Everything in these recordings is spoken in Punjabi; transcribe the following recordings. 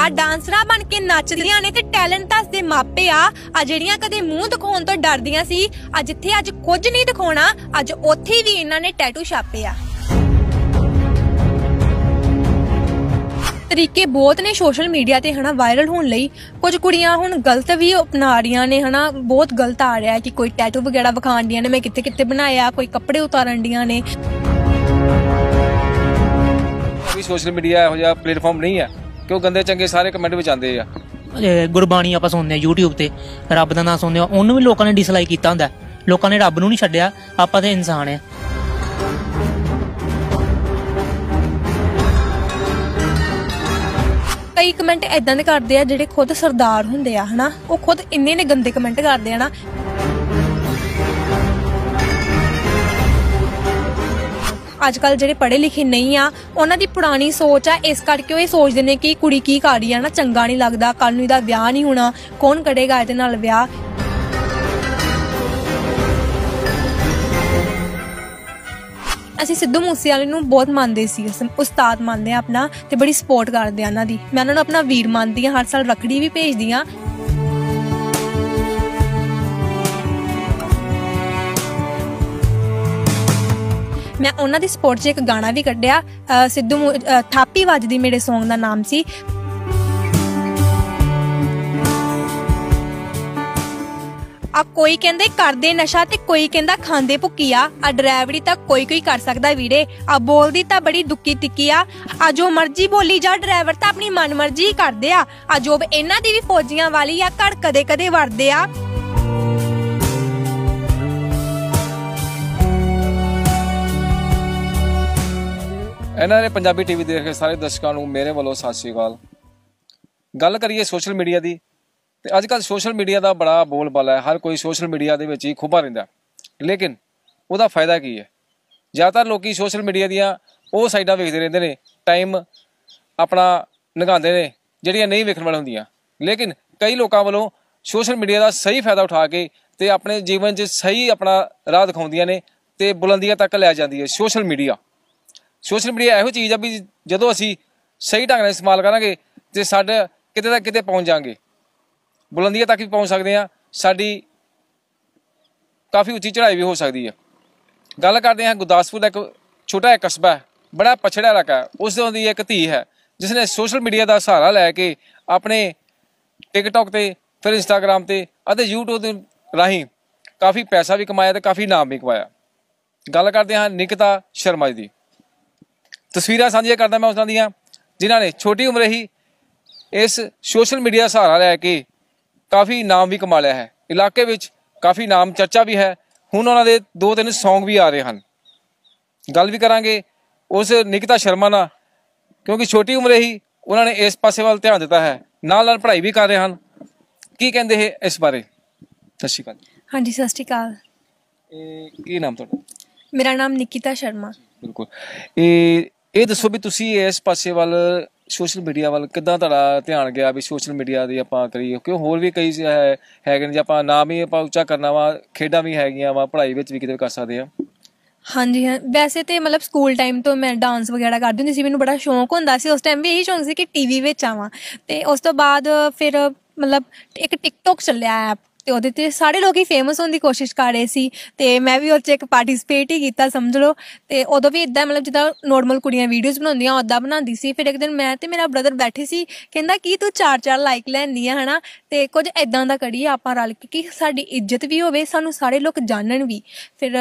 ਆ ਡਾਂਸਰਾਂ ਬਣ ਕੇ ਨੱਚਦੀਆਂ ਨੇ ਤੇ ਟੈਲੈਂਟ ਤਾਂ ਦੇ ਮਾਪੇ ਆ ਆ ਜਿਹੜੀਆਂ ਕਦੇ ਮੂੰਹ ਦਿਖਾਉਣ ਤੋਂ ਡਰਦੀਆਂ ਸੀ ਆ ਜਿੱਥੇ ਅੱਜ ਕੁਝ ਨਹੀਂ ਦਿਖਾਉਣਾ ਅੱਜ ਉੱਥੇ ਵੀ ਇਹਨਾਂ ਨੇ ਟੈਟੂ ਛਾਪੇ ਆ ਤਰੀਕੇ ਬਹੁਤ ਨੇ ਸੋਸ਼ਲ ਮੀਡੀਆ ਤੇ ਹਨਾ ਵਾਇਰਲ ਹੋਣ ਲਈ ਕੁਝ ਕੁੜੀਆਂ ਹੁਣ ਗਲਤ ਵੀ ਅਪਣਾ ਰਹੀਆਂ ਨੇ ਹਨਾ ਬਹੁਤ ਗਲਤ ਆ ਰਿਹਾ ਕਿ ਕੋਈ ਟੈਟੂ ਵਗੈਰਾ ਵਿਖਾਣ ਦੀਆਂ ਨੇ ਮੈਂ ਕਿੱਥੇ ਕਿੱਥੇ ਬਣਾਇਆ ਕੋਈ ਕੱਪੜੇ ਉਤਾਰਨ ਦੀਆਂ ਨੇ ਵੀ ਸੋਸ਼ਲ ਮੀਡੀਆ ਇਹੋ ਜਿਹਾ ਪਲੇਟਫਾਰਮ ਨਹੀਂ ਹੈ ਕਿਉਂ ਉਹ ਗੰਦੇ ਚੰਗੇ ਸਾਰੇ ਕਮੈਂਟ ਵਿੱਚ ਆਉਂਦੇ ਆ ਗੁਰਬਾਣੀ ਆਪਾਂ ਸੁਣਦੇ ਆ YouTube ਤੇ ਰੱਬ ਦਾ ਨਾਮ ਸੁਣਦੇ ਆ ਉਹਨੂੰ ਵੀ ਲੋਕਾਂ ਨੇ ਡਿਸਲਾਈਕ ਕੀਤਾ ਹੁੰਦਾ ਲੋਕਾਂ ਨੇ ਰੱਬ ਨੂੰ ਨਹੀਂ ਛੱਡਿਆ ਆਪਾਂ ਤੇ ਇਨਸਾਨ ਆ ਕਈ ਕਮੈਂਟ ਐਦਾਂ ਦੇ ਕਰਦੇ ਆ ਜਿਹੜੇ ਖੁਦ ਸਰਦਾਰ ਹੁੰਦੇ ਆ ਹਨਾ ਉਹ ਖੁਦ ਇੰਨੇ ਨੇ ਗੰਦੇ ਕਮੈਂਟ ਕਰਦੇ ਆ ਨਾ ਅੱਜ ਕੱਲ ਜਿਹੜੇ ਪੜ੍ਹੇ ਲਿਖੇ ਨਹੀਂ ਆ ਉਹਨਾਂ ਦੀ ਪੁਰਾਣੀ ਸੋਚ ਆ ਇਸ ਕਰਕੇ ਉਹ ਇਹ ਸੋਚਦੇ ਨੇ ਕਿ ਕੁੜੀ ਕੀ ਕਰ ਰਹੀ ਆ ਨਾ ਚੰਗਾ ਨਹੀਂ ਲੱਗਦਾ ਕੱਲ ਨੂੰ ਇਹਦਾ ਵਿਆਹ ਨਹੀਂ ਹੋਣਾ ਕੌਣ ਕਰੇਗਾ ਇਹਦੇ ਨਾਲ ਵਿਆਹ ਅਸੀਂ ਸਿੱਧੂ ਮੂਸੇ ਵਾਲੇ ਨੂੰ ਬਹੁਤ ਮੰਨਦੇ ਸੀ ਅਸੀਂ ਉਸਤਾਦ ਮੰਨਦੇ ਆ ਆਪਣਾ ਤੇ ਬੜੀ ਸਪੋਰਟ ਕਰਦੇ ਆ ਉਹਨਾਂ ਦੀ ਮੈਂ ਉਹਨਾਂ ਨੂੰ ਆਪਣਾ ਵੀਰ ਮੰਨਦੀ ਆ ਹਰ ਸਾਲ ਰਖੜੀ ਵੀ ਭੇਜਦੀ ਆ ਮੈਂ ਉਹਨਾਂ ਦੀ ਸਪੋਰਟ 'ਚ ਇੱਕ ਗਾਣਾ ਵੀ ਕੱਢਿਆ ਸਿੱਧੂ ਥਾਪੀ ਵੱਜਦੀ ਮੇਰੇ Song ਦਾ ਨਾਮ ਸੀ ਆ ਕੋਈ ਕਹਿੰਦੇ ਕਰਦੇ ਨਸ਼ਾ ਤੇ ਕੋਈ ਕਹਿੰਦਾ ਖਾਂਦੇ ਭੁੱਕੀਆ ਆ ਡਰਾਈਵਰੀ ਤਾਂ ਕੋਈ ਕੋਈ ਕਰ ਸਕਦਾ ਵੀਰੇ ਆ ਬੋਲਦੀ ਤਾਂ ਬੜੀ ਦੁੱਕੀ ਤਿੱਕੀ ਆ ਆ ਜੋ ਮਰਜ਼ੀ ਬੋਲੀ ਜਾ ਡਰਾਈਵਰ ਤਾਂ ਆਪਣੀ ਮਨਮਰਜ਼ੀ ਕਰਦੇ ਆ ਆ ਜੋਬ ਇਹਨਾਂ ਦੀ ਵੀ ਫੌਜੀਆਂ ਵਾਲੀ ਆ ਘੜ ਕਦੇ ਕਦੇ ਵਰਦੇ ਆ ਇਹਨਾਂ ਨੇ ਪੰਜਾਬੀ ਟੀਵੀ ਦੇਖ ਕੇ ਸਾਰੇ ਦਰਸ਼ਕਾਂ ਨੂੰ ਮੇਰੇ ਵੱਲੋਂ ਸਤਿ ਸ਼੍ਰੀ ਅਕਾਲ ਗੱਲ ਕਰੀਏ ਸੋਸ਼ਲ ਮੀਡੀਆ ਦੀ ਤੇ ਅੱਜ ਕੱਲ ਸੋਸ਼ਲ ਮੀਡੀਆ ਦਾ ਬੜਾ ਬੋਲਬਾਲਾ ਹੈ ਹਰ ਕੋਈ ਸੋਸ਼ਲ ਮੀਡੀਆ ਦੇ ਵਿੱਚ ਹੀ ਖੁੱਭਾ ਰਹਿੰਦਾ ਲੇਕਿਨ ਉਹਦਾ ਫਾਇਦਾ ਕੀ ਹੈ ਜ਼ਿਆਦਾਤਰ ਲੋਕੀ ਸੋਸ਼ਲ ਮੀਡੀਆ ਦੀਆਂ ਉਹ ਸਾਈਡਾਂ ਵੇਖਦੇ ਰਹਿੰਦੇ ਨੇ ਟਾਈਮ ਆਪਣਾ ਨਿਗਾਉਂਦੇ ਨੇ ਜਿਹੜੀਆਂ ਨਹੀਂ ਵੇਖਣ ਵਾਲੀਆਂ ਹੁੰਦੀਆਂ ਲੇਕਿਨ ਕਈ ਲੋਕਾਂ ਵੱਲੋਂ ਸੋਸ਼ਲ ਮੀਡੀਆ ਦਾ ਸਹੀ ਫਾਇਦਾ ਉਠਾ ਕੇ ਤੇ ਆਪਣੇ ਜੀਵਨ 'ਚ ਸਹੀ ਆਪਣਾ ਰਾਹ ਦਿਖਾਉਂਦੀਆਂ ਨੇ ਤੇ ਬੁਲੰਦੀਆਂ ਤੱਕ ਲੈ ਜਾਂਦੀ ਹੈ ਸੋਸ਼ਲ ਮੀਡੀਆ ਸੋਸ਼ਲ ਮੀਡੀਆ ਇਹੋ ਚੀਜ਼ ਆ ਵੀ ਜਦੋਂ ਅਸੀਂ ਸਹੀ ਢੰਗ ਨਾਲ ਇਸਤੇਮਾਲ ਕਰਾਂਗੇ ਤੇ ਸਾਡਾ ਕਿਤੇ ਦਾ ਕਿਤੇ ਪਹੁੰਚ ਜਾਾਂਗੇ ਬੁਲੰਦੀਆਂ ਤੱਕ ਵੀ ਪਹੁੰਚ ਸਕਦੇ ਆ ਸਾਡੀ ਕਾਫੀ ਉੱਚੀ ਚੜ੍ਹਾਈ ਵੀ ਹੋ ਸਕਦੀ ਆ ਗੱਲ ਕਰਦੇ ਹਾਂ ਗੁਰਦਾਸਪੁਰ ਦਾ ਇੱਕ ਛੋਟਾ ਜਿਹਾ ਕਸਬਾ ਬੜਾ ਪਛੜਿਆ ਇਲਾਕਾ ਉਸ ਦੀ ਇੱਕ ਧੀ ਹੈ ਜਿਸ ਨੇ ਸੋਸ਼ਲ ਮੀਡੀਆ ਦਾ ਸਹਾਰਾ ਲੈ ਕੇ ਆਪਣੇ ਟਿਕਟੌਕ ਤੇ ਫਿਰ ਇੰਸਟਾਗ੍ਰam ਤੇ ਅਤੇ YouTube ਦੇ ਰਾਹੀਂ ਕਾਫੀ ਪੈਸਾ ਵੀ ਕਮਾਇਆ ਤੇ ਕਾਫੀ ਨਾਮ ਵੀ ਕਮਾਇਆ ਗੱਲ ਕਰਦੇ ਹਾਂ ਨਿਕਤਾ ਸ਼ਰਮਾ ਜੀ ਦੀ ਤਸਵੀਰਾਂ ਸਾਂਝੀਆਂ ਕਰਦਾ ਮੈਂ ਉਹਨਾਂ ਦੀਆਂ ਜਿਨ੍ਹਾਂ ਨੇ ਛੋਟੀ ਉਮਰੇ ਹੀ ਇਸ ਸੋਸ਼ਲ ਮੀਡੀਆ ਸਹਾਰਾ ਲੈ ਕੇ ਕਾਫੀ ਨਾਮ ਵੀ ਕਮਾ ਲਿਆ ਹੈ ਇਲਾਕੇ ਵਿੱਚ ਕਾਫੀ ਨਾਮ ਚਰਚਾ ਵੀ ਹੈ ਹੁਣ ਉਹਨਾਂ ਦੇ ਦੋ ਤਿੰਨ ਸੌਂਗ ਵੀ ਆ ਰਹੇ ਹਨ ਗੱਲ ਵੀ ਕਰਾਂਗੇ ਉਸ ਨਿਕਿਤਾ ਸ਼ਰਮਾ ਨਾਲ ਕਿਉਂਕਿ ਛੋਟੀ ਉਮਰੇ ਹੀ ਉਹਨਾਂ ਨੇ ਇਸ ਪਾਸੇ ਵੱਲ ਧਿਆਨ ਦਿੱਤਾ ਹੈ ਨਾਲ ਨਾਲ ਪੜ੍ਹਾਈ ਵੀ ਕਰ ਰਹੇ ਹਨ ਕੀ ਕਹਿੰਦੇ ਹੈ ਇਸ ਬਾਰੇ ਸਤਿ ਸ਼੍ਰੀ ਅਕਾਲ ਹਾਂਜੀ ਸਤਿ ਸ਼੍ਰੀ ਅਕਾਲ ਇਹ ਕੀ ਨਾਮ ਤੁਹਾਡਾ ਮੇਰਾ ਨਾਮ ਨਿਕਿਤਾ ਸ਼ਰਮਾ ਬਿਲਕੁਲ ਇਹ ਇਹ ਦੱਸੋ ਵੀ ਤੁਸੀਂ ਇਸ ਪਾਸੇ ਵੱਲ ਸੋਸ਼ਲ ਮੀਡੀਆ ਵੱਲ ਕਿੱਦਾਂ ਤੁਹਾਡਾ ਧਿਆਨ ਗਿਆ ਵੀ ਸੋਸ਼ਲ ਮੀਡੀਆ ਦੀ ਆਪਾਂ ਕਰੀਏ ਕਿਉਂ ਹੋਰ ਵੀ ਕਈ ਹੈਗੇ ਨੇ ਜੇ ਆਪਾਂ ਨਾਮ ਹੀ ਆਪਾਂ ਉੱਚਾ ਕਰਨਾ ਵਾ ਖੇਡਾਂ ਵੀ ਹੈਗੀਆਂ ਵਾ ਪੜ੍ਹਾਈ ਵਿੱਚ ਵੀ ਕਿਤੇ ਕਰ ਸਕਦੇ ਆ ਹਾਂਜੀ ਹਾਂ ਵੈਸੇ ਤੇ ਮਤਲਬ ਸਕੂਲ ਟਾਈਮ ਤੋਂ ਮੈਂ ਡਾਂਸ ਵਗੈਰਾ ਕਰਦੀ ਹੁੰਦੀ ਸੀ ਮੈਨੂੰ ਬੜਾ ਸ਼ੌਂਕ ਹੁੰਦਾ ਸੀ ਉਸ ਟਾਈਮ ਵੀ ਇਹੀ ਸ਼ੌਂਕ ਸੀ ਕਿ ਟੀਵੀ ਵਿੱਚ ਆਵਾਂ ਤੇ ਉਸ ਤੋਂ ਬਾਅਦ ਫਿਰ ਮਤਲਬ ਇੱਕ ਟਿਕਟੌਕ ਚੱਲਿਆ ਐਪ ਤੇ ਉਹਦੇ ਤੇ ਸਾਰੇ ਲੋਕ ਹੀ ਫੇਮਸ ਹੋਣ ਦੀ ਕੋਸ਼ਿਸ਼ ਕਰ ਰਹੇ ਸੀ ਤੇ ਮੈਂ ਵੀ ਉਹ ਚ ਇੱਕ ਪਾਰਟਿਸਪੇਟ ਹੀ ਕੀਤਾ ਸਮਝ ਲਓ ਤੇ ਉਦੋਂ ਵੀ ਇਦਾਂ ਮਤਲਬ ਜਿੱਦਾਂ ਨੋਰਮਲ ਕੁੜੀਆਂ ਵੀਡੀਓਜ਼ ਬਣਾਉਂਦੀਆਂ ਉਦਾਂ ਬਣਾਉਂਦੀ ਸੀ ਫਿਰ ਇੱਕ ਦਿਨ ਮੈਂ ਤੇ ਮੇਰਾ ਬ੍ਰਦਰ ਬੈਠੇ ਸੀ ਕਹਿੰਦਾ ਕੀ ਤੂੰ ਚਾਰ ਚਾਰ ਲਾਈਕ ਲੈਂਦੀ ਆ ਹਨਾ ਤੇ ਕੁਝ ਇਦਾਂ ਦਾ ਕਰੀਏ ਆਪਾਂ ਰਲ ਕੇ ਕਿ ਸਾਡੀ ਇੱਜ਼ਤ ਵੀ ਹੋਵੇ ਸਾਨੂੰ ਸਾਰੇ ਲੋਕ ਜਾਣਨ ਵੀ ਫਿਰ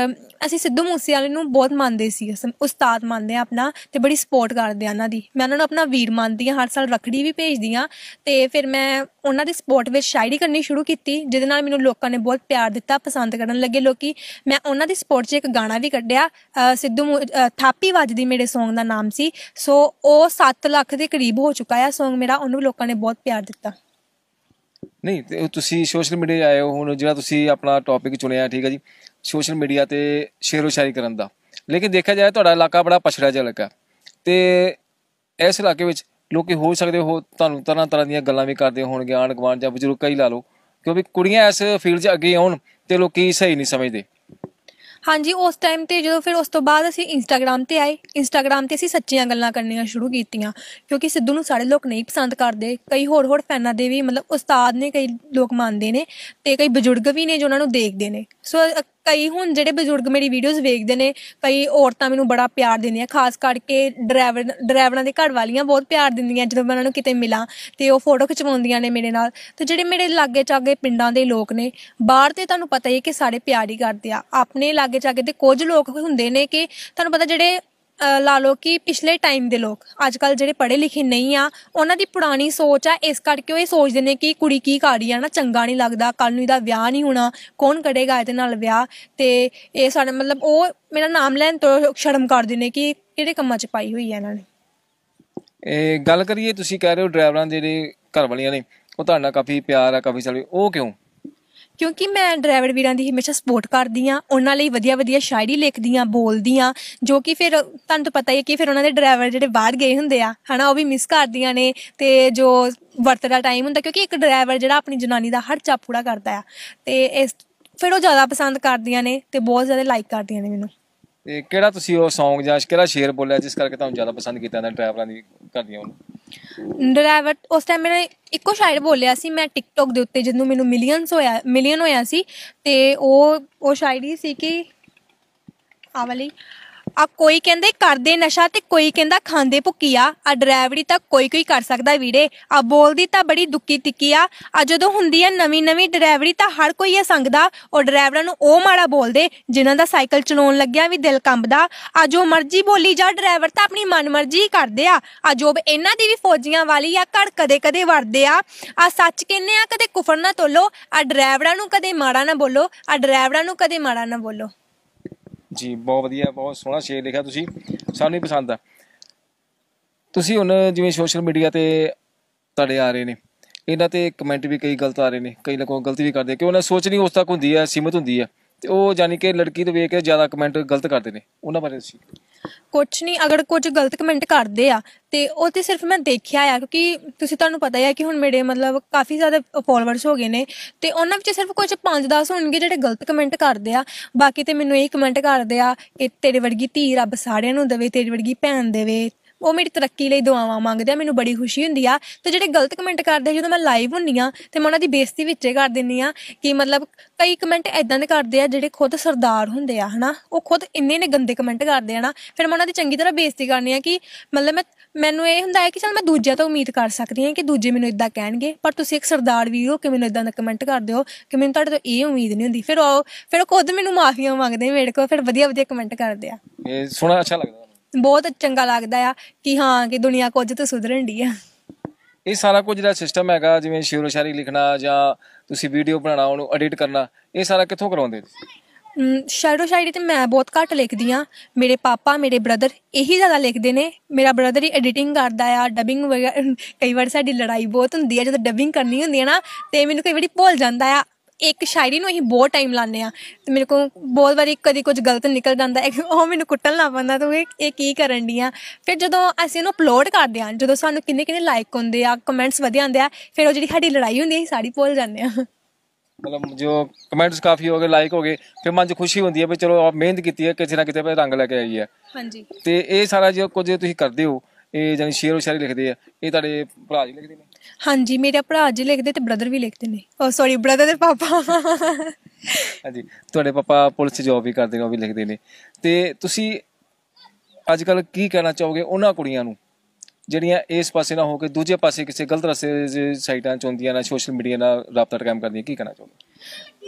ਅਸੀਂ ਸਿੱਧੂ ਮੂਸੇ ਵਾਲੇ ਨੂੰ ਬਹੁਤ ਮੰਨਦੇ ਸੀ ਉਸਤਾਦ ਮੰਨਦੇ ਆ ਆਪਣਾ ਤੇ ਬੜੀ ਸਪੋਰਟ ਕਰਦੇ ਆ ਉਹਨਾਂ ਦੀ ਮੈਂ ਉਹਨਾਂ ਨੂੰ ਆਪਣਾ ਵੀਰ ਮੰਨਦੀ ਆ ਹਰ ਸਾਲ ਰਖੜੀ ਵੀ ਭੇਜਦੀ ਆ ਤੇ ਫਿਰ ਮੈਂ ਉਹਨਾਂ ਦੀ ਸਪੋਰਟ ਵਿੱਚ ਸ਼ਾਇਰੀ ਕਰਨੀ ਸ਼ੁਰੂ ਕੀਤੀ ਜਿਹਦੇ ਨਾਲ ਮੈਨੂੰ ਲੋਕਾਂ ਨੇ ਬਹੁਤ ਪਿਆਰ ਦਿੱਤਾ ਪਸੰਦ ਕਰਨ ਲੱਗੇ ਲੋਕੀ ਮੈਂ ਉਹਨਾਂ ਦੀ ਸਪੋਰਟ 'ਚ ਇੱਕ ਗਾਣਾ ਵੀ ਕੱਢਿਆ ਸਿੱਧੂ ਥਾਪੀ ਵੱਜਦੀ ਮੇਰੇ Song ਦਾ ਨਾਮ ਸੀ ਸੋ ਉਹ 7 ਲੱਖ ਦੇ ਕਰੀਬ ਹੋ ਚੁੱਕਾ ਹੈ Song ਮੇਰਾ ਉਹਨੂੰ ਲੋਕਾਂ ਨੇ ਬਹੁਤ ਪਿਆਰ ਦਿੱਤਾ ਨਹੀਂ ਤੁਸੀਂ ਸੋਸ਼ਲ ਮੀਡੀਆ ਆਏ ਹੋ ਹੁਣ ਜਿਹੜਾ ਤੁਸੀਂ ਆਪਣਾ ਟੌਪਿਕ ਚੁਣਿਆ ਠੀਕ ਹੈ ਜੀ ਸੋਸ਼ਲ ਮੀਡੀਆ ਤੇ ਸ਼ੇਰੋ ਸ਼ਾਇਰੀ ਕਰਨ ਦਾ ਲੇਕਿਨ ਦੇਖਿਆ ਜਾਏ ਤੁਹਾਡਾ ਇਲਾਕਾ ਬੜਾ ਪਛੜਿਆ ਜਿਹਾ ਲੱਗਾ ਤੇ ਇਸ ਇਲਾਕੇ ਵਿੱਚ ਲੋਕੀ ਹੋ ਸਕਦੇ ਹੋ ਤੁਹਾਨੂੰ ਤਰ੍ਹਾਂ ਤਰ੍ਹਾਂ ਦੀਆਂ ਗੱਲਾਂ ਵੀ ਕਰਦੇ ਹੋਣਗੇ ਆਣ ਗਵਾਨ ਜਾਂ ਬਜ਼ੁਰਗ ਕਈ ਲਾ ਲਓ ਕਿਉਂਕਿ ਕੁੜੀਆਂ ਇਸ ਫੀਲਡ 'ਚ ਅੱਗੇ ਆਉਣ ਤੇ ਲੋਕੀ ਸਹੀ ਨਹੀਂ ਸਮਝਦੇ ਹਾਂਜੀ ਉਸ ਟਾਈਮ ਤੇ ਜਦੋਂ ਫਿਰ ਉਸ ਤੋਂ ਬਾਅਦ ਅਸੀਂ ਇੰਸਟਾਗ੍ਰam ਤੇ ਆਏ ਇੰਸਟਾਗ੍ਰam ਤੇ ਅਸੀਂ ਸੱਚੀਆਂ ਗੱਲਾਂ ਕਰਨੀਆਂ ਸ਼ੁਰੂ ਕੀਤੀਆਂ ਕਿਉਂਕਿ ਸਿੱਧੂ ਨੂੰ ਸਾਰੇ ਲੋਕ ਨਹੀਂ ਪਸੰਦ ਕਰਦੇ ਕਈ ਹੋਰ ਹੋਰ ਫੈਨਾਂ ਦੇ ਵੀ ਮਤਲਬ ਉਸਤਾਦ ਨੇ ਕਈ ਲੋਕ ਮੰਨਦੇ ਨੇ ਤੇ ਕਈ ਬਜ਼ੁਰਗ ਵੀ ਨੇ ਜੋ ਉਹਨਾਂ ਨੂੰ ਦੇਖਦੇ ਨੇ ਸੋ ਕਈ ਹੁਣ ਜਿਹੜੇ ਬਜ਼ੁਰਗ ਮੇਰੀ ਵੀਡੀਓਜ਼ ਵੇਖਦੇ ਨੇ ਕਈ ਔਰਤਾਂ ਮੈਨੂੰ ਬੜਾ ਪਿਆਰ ਦਿੰਦੀਆਂ ਖਾਸ ਕਰਕੇ ਡਰਾਈਵਰ ਡਰਾਈਵਰਾਂ ਦੇ ਘਰ ਵਾਲੀਆਂ ਬਹੁਤ ਪਿਆਰ ਦਿੰਦੀਆਂ ਜਦੋਂ ਮੈਂ ਉਹਨਾਂ ਨੂੰ ਕਿਤੇ ਮਿਲਾਂ ਤੇ ਉਹ ਫੋਟੋ ਖਿਚਵਾਉਂਦੀਆਂ ਨੇ ਮੇਰੇ ਨਾਲ ਤੇ ਜਿਹੜੇ ਮੇਰੇ ਲਾਗੇ ਚਾਗੇ ਪਿੰਡਾਂ ਦੇ ਲੋਕ ਨੇ ਬਾਹਰ ਤੇ ਤੁਹਾਨੂੰ ਪਤਾ ਹੀ ਕਿ ਸਾਰੇ ਪਿਆਰ ਹੀ ਕਰਦੇ ਆ ਆਪਣੇ ਲਾਗੇ ਚਾਗੇ ਤੇ ਕੁਝ ਲੋਕ ਹੁੰਦੇ ਨੇ ਕਿ ਤੁਹਾਨੂੰ ਪਤਾ ਜਿਹੜੇ ਲਾ ਲੋ ਕਿ ਪਿਛਲੇ ਟਾਈਮ ਦੇ ਲੋਕ ਅੱਜ ਕੱਲ ਜਿਹੜੇ ਪੜ੍ਹੇ ਲਿਖੇ ਨਹੀਂ ਆ ਉਹਨਾਂ ਦੀ ਪੁਰਾਣੀ ਸੋਚ ਆ ਇਸ ਕਰਕੇ ਉਹ ਇਹ ਸੋਚਦੇ ਨੇ ਕਿ ਕੁੜੀ ਕੀ ਕਰ ਰਹੀ ਆ ਨਾ ਚੰਗਾ ਨਹੀਂ ਲੱਗਦਾ ਕੱਲ ਨੂੰ ਇਹਦਾ ਵਿਆਹ ਨਹੀਂ ਹੋਣਾ ਕੌਣ ਕਰੇਗਾ ਇਹਦੇ ਨਾਲ ਵਿਆਹ ਤੇ ਇਹ ਸਾਡਾ ਮਤਲਬ ਉਹ ਮੇਰਾ ਨਾਮ ਲੈਣ ਤੋਂ ਸ਼ਰਮ ਕਰਦੇ ਨੇ ਕਿ ਕਿਹੜੇ ਕੰਮਾਂ 'ਚ ਪਾਈ ਹੋਈ ਆ ਇਹਨਾਂ ਨੇ ਇਹ ਗੱਲ ਕਰੀਏ ਤੁਸੀਂ ਕਹਿ ਰਹੇ ਹੋ ਡਰਾਈਵਰਾਂ ਦੇ ਜਿਹੜੇ ਘਰ ਵਾਲੀਆਂ ਨੇ ਉਹ ਤੁਹਾਡਾ ਕਾਫੀ ਪਿਆਰ ਆ ਕਾਫੀ ਸਾਰੀ ਉਹ ਕਿਉਂ ਕਿਉਂਕਿ ਮੈਂ ਡਰਾਈਵਰ ਵੀਰਾਂ ਦੀ ਹਮੇਸ਼ਾ ਸਪੋਰਟ ਕਰਦੀ ਆ ਉਹਨਾਂ ਲਈ ਵਧੀਆ ਵਧੀਆ ਸ਼ਾਇਰੀ ਲਿਖਦੀ ਆ ਬੋਲਦੀ ਆ ਜੋ ਕਿ ਫਿਰ ਤੁਹਾਨੂੰ ਤਾਂ ਪਤਾ ਹੀ ਹੈ ਕਿ ਫਿਰ ਉਹਨਾਂ ਦੇ ਡਰਾਈਵਰ ਜਿਹੜੇ ਬਾਹਰ ਗਏ ਹੁੰਦੇ ਆ ਹਨਾ ਉਹ ਵੀ ਮਿਸ ਕਰਦੀਆਂ ਨੇ ਤੇ ਜੋ ਵਰਤ ਦਾ ਟਾਈਮ ਹੁੰਦਾ ਕਿਉਂਕਿ ਇੱਕ ਡਰਾਈਵਰ ਜਿਹੜਾ ਆਪਣੀ ਜਨਾਨੀ ਦਾ ਹਰ ਚਾਪੂੜਾ ਕਰਦਾ ਆ ਤੇ ਇਸ ਫਿਰ ਉਹ ਜ਼ਿਆਦਾ ਪਸੰਦ ਕਰਦੀਆਂ ਨੇ ਤੇ ਬਹੁਤ ਜ਼ਿਆਦਾ ਲਾਈਕ ਕਰਦੀਆਂ ਨੇ ਮੈਨੂੰ ਤੇ ਕਿਹੜਾ ਤੁਸੀਂ ਉਹ Song ਜਾਂ ਕਿਹੜਾ ਸ਼ੇਰ ਬੋਲਿਆ ਜਿਸ ਕਰਕੇ ਤੁਹਾਨੂੰ ਜ਼ਿਆਦਾ ਪਸੰਦ ਕੀਤਾ ਜਾਂਦਾ ਡਰਾਈਵਰਾਂ ਦੀ ਕਰਦੀਆਂ ਉਹਨੂੰ ਡਰਾਈਵਰ ਉਸ ਟਾਈਮ ਮੈਂ ਇੱਕੋ ਸ਼ਾਇਰ ਬੋਲਿਆ ਸੀ ਮੈਂ ਟਿਕਟੌਕ ਦੇ ਉੱਤੇ ਜਦੋਂ ਮੈਨੂੰ ਮਿਲੀਅਨਸ ਹੋਇਆ ਮਿਲੀਅਨ ਹੋਇਆ ਸੀ ਤੇ ਉਹ ਉਹ ਸ਼ਾਇਰੀ ਸੀ ਕਿ ਆ ਵਾਲੀ ਆ ਕੋਈ ਕਹਿੰਦੇ ਕਰਦੇ ਨਸ਼ਾ ਤੇ ਕੋਈ ਕਹਿੰਦਾ ਖਾਂਦੇ ਭੁੱਕੀ ਆ ਆ ਡਰਾਈਵਰੀ ਤਾਂ ਕੋਈ ਕੋਈ ਕਰ ਸਕਦਾ ਵੀਰੇ ਆ ਬੋਲਦੀ ਤਾਂ ਬੜੀ ਦੁੱਕੀ ਤਿੱਕੀ ਆ ਆ ਜਦੋਂ ਹੁੰਦੀ ਆ ਨਵੀਂ ਨਵੀਂ ਡਰਾਈਵਰੀ ਤਾਂ ਹਰ ਕੋਈ ਇਹ ਸੰਗਦਾ ਉਹ ਡਰਾਈਵਰਾਂ ਨੂੰ ਉਹ ਮਾੜਾ ਬੋਲਦੇ ਜਿਨ੍ਹਾਂ ਦਾ ਸਾਈਕਲ ਚਲਾਉਣ ਲੱਗਿਆ ਵੀ ਦਿਲ ਕੰਬਦਾ ਆ ਜੋ ਮਰਜ਼ੀ ਬੋਲੀ ਜਾ ਡਰਾਈਵਰ ਤਾਂ ਆਪਣੀ ਮਨਮਰਜ਼ੀ ਕਰਦੇ ਆ ਆ ਜੋਬ ਇਹਨਾਂ ਦੀ ਵੀ ਫੌਜੀਆਂ ਵਾਲੀ ਆ ਘੜ ਕਦੇ ਕਦੇ ਵਰਦੇ ਆ ਆ ਸੱਚ ਕਹਿੰਨੇ ਆ ਕਦੇ ਕੁਫਰ ਨਾ ਤੋਲੋ ਆ ਡਰਾਈਵਰਾਂ ਨੂੰ ਕਦੇ ਮਾੜਾ ਨਾ ਬੋਲੋ ਆ ਡਰਾਈਵਰਾਂ ਨੂੰ ਕਦੇ ਮਾੜਾ ਨਾ ਬੋਲੋ ਜੀ ਬਹੁਤ ਵਧੀਆ ਬਹੁਤ ਸੋਹਣਾ ਸ਼ੇਅਰ ਲਿਖਿਆ ਤੁਸੀਂ ਸਾਨੂੰ ਹੀ ਪਸੰਦ ਆ ਤੁਸੀਂ ਹੁਣ ਜਿਵੇਂ ਸੋਸ਼ਲ ਮੀਡੀਆ ਤੇ ਤੁਹਾਡੇ ਆ ਰਹੇ ਨੇ ਇਹਨਾਂ ਤੇ ਕਮੈਂਟ ਵੀ ਕਈ ਗਲਤ ਆ ਰਹੇ ਨੇ ਕਈ ਲੋਕ ਗਲਤੀ ਵੀ ਕਰਦੇ ਕਿ ਉਹਨਾਂ ਸੋਚ ਨਹੀਂ ਉਸ ਤੱਕ ਹੁੰਦੀ ਹੈ ਸੀਮਤ ਹੁੰਦੀ ਹੈ ਤੇ ਉਹ ਜਾਨੀ ਕਿ ਲੜਕੀ ਤੋਂ ਵੇਖ ਕੇ ਜ਼ਿਆਦਾ ਕਮੈਂਟ ਗਲਤ ਕਰਦੇ ਨੇ ਉਹਨਾਂ ਬਾਰੇ ਤੁਸੀਂ ਕੁਝ ਨਹੀਂ ਅਗਰ ਕੁਝ ਗਲਤ ਕਮੈਂਟ ਕਰਦੇ ਆ ਤੇ ਉਹ ਤੇ ਸਿਰਫ ਮੈਂ ਦੇਖਿਆ ਆ ਕਿਉਂਕਿ ਤੁਸੀਂ ਤੁਹਾਨੂੰ ਪਤਾ ਹੀ ਆ ਕਿ ਹੁਣ ਮੇਰੇ ਮਤਲਬ ਕਾਫੀ ਜ਼ਿਆਦਾ ਫੋਲੋਅਰਸ ਹੋ ਗਏ ਨੇ ਤੇ ਉਹਨਾਂ ਵਿੱਚ ਸਿਰਫ ਕੁਝ 5-10 ਹੋਣਗੇ ਜਿਹੜੇ ਗਲਤ ਕਮੈਂਟ ਕਰਦੇ ਆ ਬਾਕੀ ਤੇ ਮੈਨੂੰ ਇਹ ਕਮੈਂਟ ਕਰਦੇ ਆ ਕਿ ਤੇਰੇ ਵਰਗੀ ਧੀ ਰੱਬ ਸਾਰਿਆਂ ਨੂੰ ਦੇਵੇ ਤੇਰੀ ਵਰਗੀ ਭੈਣ ਦੇਵੇ ਉਹ ਮੇਰੀ ਤਰੱਕੀ ਲਈ ਦੁਆਵਾਂ ਮੰਗਦੇ ਆ ਮੈਨੂੰ ਬੜੀ ਖੁਸ਼ੀ ਹੁੰਦੀ ਆ ਤੇ ਜਿਹੜੇ ਗਲਤ ਕਮੈਂਟ ਕਰਦੇ ਆ ਜਦੋਂ ਮੈਂ ਲਾਈਵ ਹੁੰਨੀ ਆ ਤੇ ਮੈਂ ਉਹਨਾਂ ਦੀ ਬੇਇੱਜ਼ਤੀ ਵਿੱਚੇ ਕਰ ਦਿੰਨੀ ਆ ਕਿ ਮਤਲਬ ਕਈ ਕਮੈਂਟ ਐਦਾਂ ਦੇ ਕਰਦੇ ਆ ਜਿਹੜੇ ਖੁਦ ਸਰਦਾਰ ਹੁੰਦੇ ਆ ਹਨਾ ਉਹ ਖੁਦ ਇੰਨੇ ਨੇ ਗੰਦੇ ਕਮੈਂਟ ਕਰਦੇ ਆ ਨਾ ਫਿਰ ਮੈਂ ਉਹਨਾਂ ਦੀ ਚੰਗੀ ਤਰ੍ਹਾਂ ਬੇਇੱਜ਼ਤੀ ਕਰਨੀ ਆ ਕਿ ਮਤਲਬ ਮੈਂ ਮੈਨੂੰ ਇਹ ਹੁੰਦਾ ਹੈ ਕਿ ਚਲ ਮੈਂ ਦੂਜਿਆਂ ਤੋਂ ਉਮੀਦ ਕਰ ਸਕਦੀ ਹਾਂ ਕਿ ਦੂਜੇ ਮੈਨੂੰ ਇਦਾਂ ਕਹਿਣਗੇ ਪਰ ਤੁਸੀਂ ਇੱਕ ਸਰਦਾਰ ਵੀਰ ਹੋ ਕਿ ਮੈਨੂੰ ਇਦਾਂ ਦਾ ਕਮੈਂਟ ਕਰਦੇ ਹੋ ਕਿ ਮੈਨੂੰ ਤੁਹਾਡੇ ਤੋਂ ਇਹ ਉਮੀਦ ਨਹੀਂ ਹੁੰਦੀ ਫਿਰ ਉਹ ਫਿਰ ਖੁਦ ਮੈਨੂੰ ਮਾਫੀਆਂ ਮੰਗਦੇ ਮੇਰੇ ਕੋਲ ਫਿਰ ਵਧੀਆ ਵਧੀਆ ਕਮੈਂਟ ਕਰਦੇ ਆ ਇਹ ਸੁਣਾ ਅੱਛਾ ਲੱਗਦਾ ਬਹੁਤ ਚੰਗਾ ਲੱਗਦਾ ਆ ਕਿ ਹਾਂ ਕਿ ਦੁਨੀਆ ਕੁਝ ਤੇ ਸੁਧਰਨ ਦੀ ਆ ਇਹ ਸਾਰਾ ਕੁਝ ਦਾ ਸਿਸਟਮ ਹੈਗਾ ਜਿਵੇਂ ਸ਼ਿਵਰ ਸ਼ਾਇਰੀ ਲਿਖਣਾ ਜਾਂ ਤੁਸੀਂ ਵੀਡੀਓ ਬਣਾਉਣਾ ਉਹਨੂੰ ਐਡਿਟ ਕਰਨਾ ਇਹ ਸਾਰਾ ਕਿੱਥੋਂ ਕਰਾਉਂਦੇ ਤੁਸੀਂ ਸ਼ਾਇਰੋ ਸ਼ਾਇਰੀ ਤੇ ਮੈਂ ਬਹੁਤ ਘੱਟ ਲਿਖਦੀ ਆ ਮੇਰੇ ਪਾਪਾ ਮੇਰੇ ਬ੍ਰਦਰ ਇਹੀ ਜ਼ਿਆਦਾ ਲਿਖਦੇ ਨੇ ਮੇਰਾ ਬ੍ਰਦਰ ਹੀ ਐਡੀਟਿੰਗ ਕਰਦਾ ਆ ਡਬਿੰਗ ਵਗੈਰਾ ਕਈ ਵਾਰ ਸਾਡੀ ਲੜਾਈ ਬਹੁਤ ਹੁੰਦੀ ਆ ਜਦੋਂ ਡਬਿੰਗ ਕਰਨੀ ਹੁੰਦੀ ਆ ਨਾ ਤੇ ਮੈਨੂੰ ਕਈ ਵਾਰੀ ਭੁੱਲ ਜਾਂਦਾ ਆ ਇੱਕ ਸ਼ਾਇਰੀ ਨੂੰ ਅਸੀਂ ਬਹੁਤ ਟਾਈਮ ਲਾਉਂਦੇ ਆ ਤੇ ਮੇਰੇ ਕੋਲ ਬਹੁਤ ਵਾਰੀ ਕਦੀ ਕੁਝ ਗਲਤ ਨਿਕਲ ਜਾਂਦਾ ਉਹ ਮੈਨੂੰ ਕੁੱਟਣ ਲੱਗ ਪੈਂਦਾ ਤੂੰ ਇਹ ਕੀ ਕਰਨ ਦੀ ਆ ਫਿਰ ਜਦੋਂ ਅਸੀਂ ਉਹਨੂੰ ਅਪਲੋਡ ਕਰਦੇ ਆ ਜਦੋਂ ਸਾਨੂੰ ਕਿੰਨੇ ਕਿੰਨੇ ਲਾਈਕ ਹੁੰਦੇ ਆ ਕਮੈਂਟਸ ਵਧੀਆ ਆਉਂਦੇ ਆ ਫਿਰ ਉਹ ਜਿਹੜੀ ਸਾਡੀ ਲੜਾਈ ਹੁੰਦੀ ਹੈ ਸਾਰੀ ਭੁੱਲ ਜਾਂਦੇ ਆ ਮਤਲਬ ਜੋ ਕਮੈਂਟਸ ਕਾਫੀ ਹੋ ਗਏ ਲਾਈਕ ਹੋ ਗਏ ਫਿਰ ਮਨ 'ਚ ਖੁਸ਼ੀ ਹੁੰਦੀ ਹੈ ਵੀ ਚਲੋ ਆਪ ਮਿਹਨਤ ਕੀਤੀ ਹੈ ਕਿਸੇ ਨਾ ਕਿਤੇ ਰੰਗ ਲੈ ਕੇ ਆਈ ਹੈ ਹਾਂਜੀ ਤੇ ਇਹ ਸਾਰਾ ਜੋ ਕੁਝ ਤੁਸੀਂ ਕਰਦੇ ਹੋ ਇਹ ਜਾਨੀ ਸ਼ੇਰ ਉਸ਼ਾਰੀ ਲਿਖਦੇ ਆ ਇਹ ਤੁਹਾਡੇ ਭਰਾ ਜੀ ਲਿਖਦੇ ਨੇ ਹਾਂਜੀ ਮੇਰਾ ਭਰਾ ਜੀ ਲਿਖਦੇ ਤੇ ਬ੍ਰਦਰ ਵੀ ਲਿਖਦੇ ਨੇ ਓ ਸੌਰੀ ਬ੍ਰਦਰ ਦੇ ਪਾਪਾ ਹਾਂਜੀ ਤੁਹਾਡੇ ਪਾਪਾ ਪੁਲਿਸ ਜੌਬ ਵੀ ਕਰਦੇ ਨੇ ਉਹ ਵੀ ਲਿਖਦੇ ਨੇ ਤੇ ਤੁਸੀਂ ਅੱਜ ਕੱਲ ਕੀ ਕਹਿਣਾ ਚਾਹੋਗੇ ਉਹਨਾਂ ਕੁੜੀਆਂ ਨੂੰ ਜਿਹੜੀਆਂ ਇਸ ਪਾਸੇ ਨਾ ਹੋ ਕੇ ਦੂਜੇ ਪਾਸੇ ਕਿਸੇ ਗਲਤ ਰਸਤੇ ਸਾਈਟਾਂ 'ਚ ਹੁੰਦੀਆਂ ਨਾ ਸੋਸ਼ਲ ਮੀਡੀਆ ਨਾਲ ਰਾਬਤਾ ਕਾਇਮ ਕਰਦੀਆਂ ਕੀ ਕਹਿਣਾ ਚਾਹੋਗੇ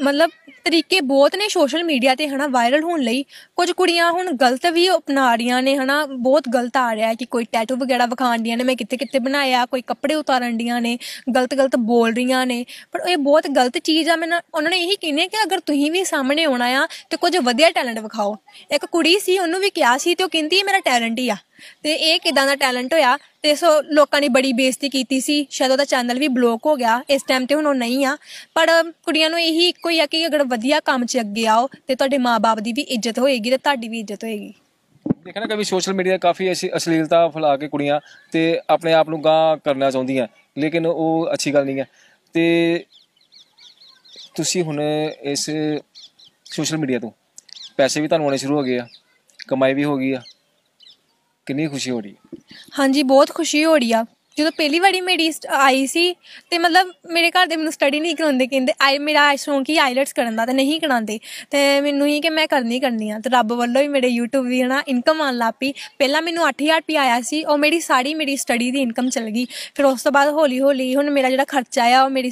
ਮਤਲਬ ਤਰੀਕੇ ਬਹੁਤ ਨੇ ਸੋਸ਼ਲ ਮੀਡੀਆ ਤੇ ਹਨਾ ਵਾਇਰਲ ਹੋਣ ਲਈ ਕੁਝ ਕੁੜੀਆਂ ਹੁਣ ਗਲਤ ਵੀ ਅਪਣਾ ਰਹੀਆਂ ਨੇ ਹਨਾ ਬਹੁਤ ਗਲਤ ਆ ਰਿਹਾ ਹੈ ਕਿ ਕੋਈ ਟੈਟੂ ਵਗੈਰਾ ਵਿਖਾਣ ਦੀਆਂ ਨੇ ਮੈਂ ਕਿੱਥੇ ਕਿੱਥੇ ਬਣਾਇਆ ਕੋਈ ਕੱਪੜੇ ਉਤਾਰਨ ਦੀਆਂ ਨੇ ਗਲਤ ਗਲਤ ਬੋਲ ਰਹੀਆਂ ਨੇ ਪਰ ਇਹ ਬਹੁਤ ਗਲਤ ਚੀਜ਼ ਆ ਮੈਂ ਉਹਨਾਂ ਨੇ ਇਹੀ ਕਿਹਾ ਕਿ ਅਗਰ ਤੁਸੀਂ ਵੀ ਸਾਹਮਣੇ ਆਉਣਾ ਆ ਤੇ ਕੁਝ ਵਧੀਆ ਟੈਲੈਂਟ ਵਿਖਾਓ ਇੱਕ ਕੁੜੀ ਸੀ ਉਹਨੂੰ ਵੀ ਕਿਹਾ ਸੀ ਤੇ ਉਹ ਕਹਿੰਦੀ ਮੇਰਾ ਟੈਲੈਂਟ ਹੀ ਆ ਤੇ ਇਹ ਕਿਦਾਂ ਦਾ ਟੈਲੈਂਟ ਹੋਇਆ ਤੇ ਸੋ ਲੋਕਾਂ ਨੇ ਬੜੀ ਬੇਇੱਜ਼ਤੀ ਕੀਤੀ ਸੀ ਸ਼ਾਇਦ ਉਹਦਾ ਚੈਨਲ ਵੀ ਬਲੌਕ ਹੋ ਗਿਆ ਇਸ ਟਾਈਮ ਤੇ ਹੁਣ ਉਹ ਨਹੀਂ ਆ ਪਰ ਕੁੜੀਆਂ ਨੂੰ ਇਹੀ ਇੱਕੋ ਹੀ ਆ ਕਿ ਅਗਰ ਵਧੀਆ ਕੰਮ 'ਚ ਅੱਗੇ ਆਓ ਤੇ ਤੁਹਾਡੇ ਮਾਪੇ ਦੀ ਵੀ ਇੱਜ਼ਤ ਹੋਏਗੀ ਤੇ ਤੁਹਾਡੀ ਵੀ ਇੱਜ਼ਤ ਹੋਏਗੀ ਦੇਖਣਾ ਵੀ ਸੋਸ਼ਲ ਮੀਡੀਆ ਕਾਫੀ ਅਸ਼ਲੀਲਤਾ ਫੈਲਾ ਕੇ ਕੁੜੀਆਂ ਤੇ ਆਪਣੇ ਆਪ ਨੂੰ ਗਾਂ ਕਰਨਾ ਚਾਹੁੰਦੀਆਂ ਲੇਕਿਨ ਉਹ ਅੱਛੀ ਗੱਲ ਨਹੀਂ ਹੈ ਤੇ ਤੁਸੀਂ ਹੁਣ ਇਸ ਸੋਸ਼ਲ ਮੀਡੀਆ ਤੋਂ ਪੈਸੇ ਵੀ ਤੁਹਾਨੂੰ ਆਉਣੇ ਸ਼ੁਰੂ ਹੋ ਗਏ ਆ ਕਮਾਈ ਵੀ ਹੋ ਗਈ ਆ ਕਿੰਨੀ ਖੁਸ਼ੀ ਹੋ ਰਹੀ ਹੈ ਹਾਂਜੀ ਬਹੁਤ ਖੁਸ਼ੀ ਹੋ ਰਹੀ ਆ ਜਦੋਂ ਪਹਿਲੀ ਵਾਰੀ ਮੇਰੀ ਆਈ ਸੀ ਤੇ ਮਤਲਬ ਮੇਰੇ ਘਰ ਦੇ ਮੈਨੂੰ ਸਟੱਡੀ ਨਹੀਂ ਕਰਾਉਂਦੇ ਕਹਿੰਦੇ ਆਈ ਮੇਰਾ ਸ਼ੌਂਕ ਹੀ ਆਈਲੈਟਸ ਕਰਨ ਦਾ ਤੇ ਨਹੀਂ ਕਰਾਉਂਦੇ ਤੇ ਮੈਨੂੰ ਹੀ ਕਿ ਮੈਂ ਕਰਨੀ ਕਰਨੀ ਆ ਤੇ ਰੱਬ ਵੱਲੋਂ ਹੀ ਮੇਰੇ YouTube ਵੀ ਹਨਾ ਇਨਕਮ ਆਨ ਲਾਪੀ ਪਹਿਲਾਂ ਮੈਨੂੰ 8000 ਰੁਪਏ ਆਇਆ ਸੀ ਉਹ ਮੇਰੀ ਸਾਰੀ ਮੇਰੀ ਸਟੱਡੀ ਦੀ ਇਨਕਮ ਚਲ ਗਈ ਫਿਰ ਉਸ ਤੋਂ ਬਾਅਦ ਹੌਲੀ ਹੌਲੀ ਹੁਣ ਮੇਰਾ ਜਿਹੜਾ ਖਰਚਾ ਆ ਉਹ ਮੇਰੀ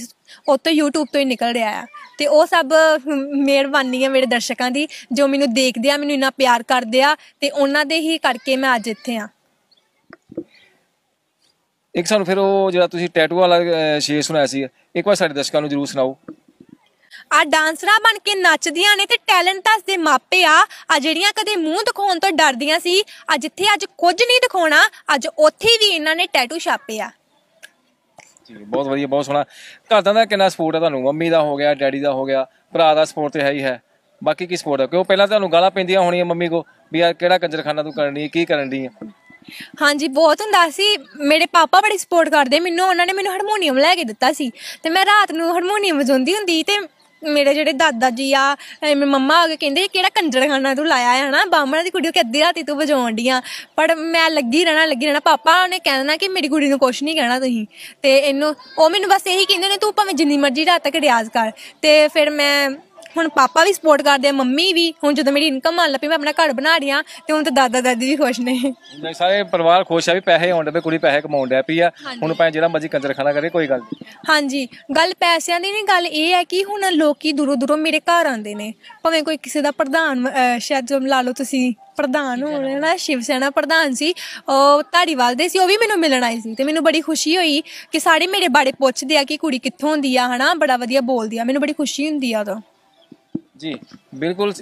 ਉਹ ਤੋਂ YouTube ਤੋਂ ਹੀ ਨਿਕਲ ਰਿਹਾ ਆ ਤੇ ਉਹ ਸਭ ਮਿਹਰਬਾਨੀ ਹੈ ਮੇਰੇ ਦਰਸ਼ਕਾਂ ਦੀ ਜੋ ਮੈਨੂੰ ਦੇਖਦੇ ਆ ਮੈਨੂੰ ਇੰਨਾ ਪਿਆਰ ਕਰਦੇ ਆ ਤੇ ਉਹਨਾਂ ਦੇ ਹੀ ਕਰਕੇ ਮੈਂ ਅੱਜ ਇੱਥੇ ਆ ਇੱਕ ਸਾਨੂੰ ਫਿਰ ਉਹ ਜਿਹੜਾ ਤੁਸੀਂ ਟੈਟੂ ਵਾਲਾ ਸ਼ੇਰ ਸੁਣਾਇਆ ਸੀ ਇੱਕ ਵਾਰ ਸਾਡੇ ਦਰਸ਼ਕਾਂ ਨੂੰ ਜਰੂਰ ਸੁਣਾਓ ਆ ਡਾਂਸਰਾ ਬਣ ਕੇ ਨੱਚਦੀਆਂ ਨੇ ਤੇ ਟੈਲੈਂਟ ਦੇ ਮਾਪੇ ਆ ਆ ਜਿਹੜੀਆਂ ਕਦੇ ਮੂੰਹ ਦਿਖਾਉਣ ਤੋਂ ਡਰਦੀਆਂ ਸੀ ਆ ਜਿੱਥੇ ਅੱਜ ਕੁਝ ਨਹੀਂ ਦਿਖਾਉਣਾ ਅੱਜ ਉੱਥੇ ਵੀ ਇਹਨਾਂ ਨੇ ਟੈਟੂ ਛਾਪੇ ਆ ਜੀ ਬਹੁਤ ਵਧੀਆ ਬਹੁਤ ਸੋਹਣਾ ਘਰ ਦਾ ਕਿੰਨਾ ਸਪੋਰਟ ਹੈ ਤੁਹਾਨੂੰ ਮੰਮੀ ਦਾ ਹੋ ਗਿਆ ਡੈਡੀ ਦਾ ਹੋ ਗਿਆ ਭਰਾ ਦਾ ਸਪੋਰਟ ਤੇ ਹੈ ਹੀ ਹੈ ਬਾਕੀ ਕੀ ਸਪੋਰਟ ਹੈ ਕਿਉਂ ਪਹਿਲਾਂ ਤੁਹਾਨੂੰ ਗਾਲਾਂ ਪੈਂਦੀਆਂ ਹੋਣੀਆਂ ਮੰਮੀ ਕੋ ਵੀ ਯਾਰ ਕਿਹੜਾ ਕੰਜਰਖਾਨਾ ਤੂੰ ਕਰਨੀ ਕੀ ਕਰਨ ਦੀ ਹੈ ਹਾਂਜੀ ਬਹੁਤ ਹੁੰਦਾ ਸੀ ਮੇਰੇ ਪਾਪਾ ਬੜੀ ਸਪੋਰਟ ਕਰਦੇ ਮੈਨੂੰ ਉਹਨਾਂ ਨੇ ਮੈਨੂੰ ਹਾਰਮੋਨੀਅਮ ਲੈ ਕੇ ਦਿੱਤਾ ਸੀ ਤੇ ਮੈਂ ਰਾਤ ਨੂੰ ਹਾਰਮੋਨੀਅਮ ਵਜਾਉਂਦੀ ਹੁੰਦੀ ਤੇ ਮੇਰੇ ਜਿਹੜੇ ਦਾਦਾ ਜੀ ਆ ਮੇਰੇ ਮੰਮਾ ਆ ਕੇ ਕਹਿੰਦੇ ਕਿਹੜਾ ਕੰਜਰਖਾਨਾ ਤੂੰ ਲਾਇਆ ਹੈ ਨਾ ਬਾਹਮਣਾ ਦੀ ਕੁੜੀ ਕਿ ਅੱਧੀ ਰਾਤੀ ਤੂੰ ਵਜਾਉਣ ਡੀਆਂ ਪਰ ਮੈਂ ਲੱਗੀ ਰਹਿਣਾ ਲੱਗੀ ਰਹਿਣਾ ਪਾਪਾ ਉਹਨੇ ਕਹਿਣਾ ਕਿ ਮੇਰੀ ਕੁੜੀ ਨੂੰ ਕੁਛ ਨਹੀਂ ਕਹਿਣਾ ਤੁਸੀਂ ਤੇ ਇਹਨੂੰ ਉਹ ਮੈਨੂੰ ਬਸ ਇਹੀ ਕਹਿੰਦੇ ਨੇ ਤੂੰ ਭਾਵੇਂ ਜਿੰਨੀ ਮਰਜ਼ੀ ਰਾਤ ਤੱਕ ਰਿਆਜ਼ ਕਰ ਤੇ ਫਿਰ ਮੈਂ ਹੁਣ ਪਾਪਾ ਵੀ ਸਪੋਰਟ ਕਰਦੇ ਆ ਮੰਮੀ ਵੀ ਹੁਣ ਜਦੋਂ ਮੇਰੀ ਇਨਕਮ ਆਣ ਲੱਪੀ ਮੈਂ ਆਪਣਾ ਘਰ ਬਣਾ ਆ ਤੇ ਹੁਣ ਤਾਂ ਦਾਦਾ ਦਾਦੀ ਵੀ ਖੁਸ਼ ਨੇ ਨਹੀਂ ਸਾਰੇ ਪਰਿਵਾਰ ਖੁਸ਼ ਆ ਵੀ ਪੈਸੇ ਆਉਣ ਦੇ ਕੁੜੀ ਪੈਸੇ ਕਮਾਉਣ ਦੇ ਪਈ ਆ ਹੁਣ ਭਾਵੇਂ ਜਿਹੜਾ ਮਰਜ਼ੀ ਕੰਜਰ ਖਾਣਾ ਕਰੇ ਕੋਈ ਗੱਲ ਨਹੀਂ ਹਾਂਜੀ ਗੱਲ ਪੈਸਿਆਂ ਦੀ ਨਹੀਂ ਗੱਲ ਇਹ ਹੈ ਕਿ ਹੁਣ ਲੋਕੀ ਦੂਰੋਂ ਦੂਰੋਂ ਮੇਰੇ ਘਰ ਆਉਂਦੇ ਨੇ ਭਾਵੇਂ ਕੋਈ ਕਿਸੇ ਦਾ ਪ੍ਰਧਾਨ ਸ਼ਾਇਦ ਜਮ ਲਾ ਲਓ ਤੁਸੀਂ ਪ੍ਰਧਾਨ ਹੋਣਾ ਨਾ ਸ਼ਿਵ ਸੈਨਾ ਪ੍ਰਧਾਨ ਸੀ ਉਹ ਧਾਰੀਵਾਲ ਦੇ ਸੀ ਉਹ ਵੀ ਮੈਨੂੰ ਮਿਲਣ ਆਏ ਸੀ ਤੇ ਮੈਨੂੰ ਬੜੀ ਖੁਸ਼ੀ ਹੋਈ ਕਿ ਸਾਰੇ ਮੇਰੇ ਬਾਰੇ ਪੁੱਛਦੇ ਆ ਕਿ ਕੁੜੀ ਕਿੱਥੋਂ ਦੀ ਆ ਹਨਾ ਬੜਾ ਵਧੀਆ ਬੋਲਦੀ ਆ ਮੈਨੂੰ ਬੜੀ ਖੁਸ਼ੀ ਹੁੰਦੀ ਆ ਤਾਂ ਜੀ ਬਿਲਕੁਲ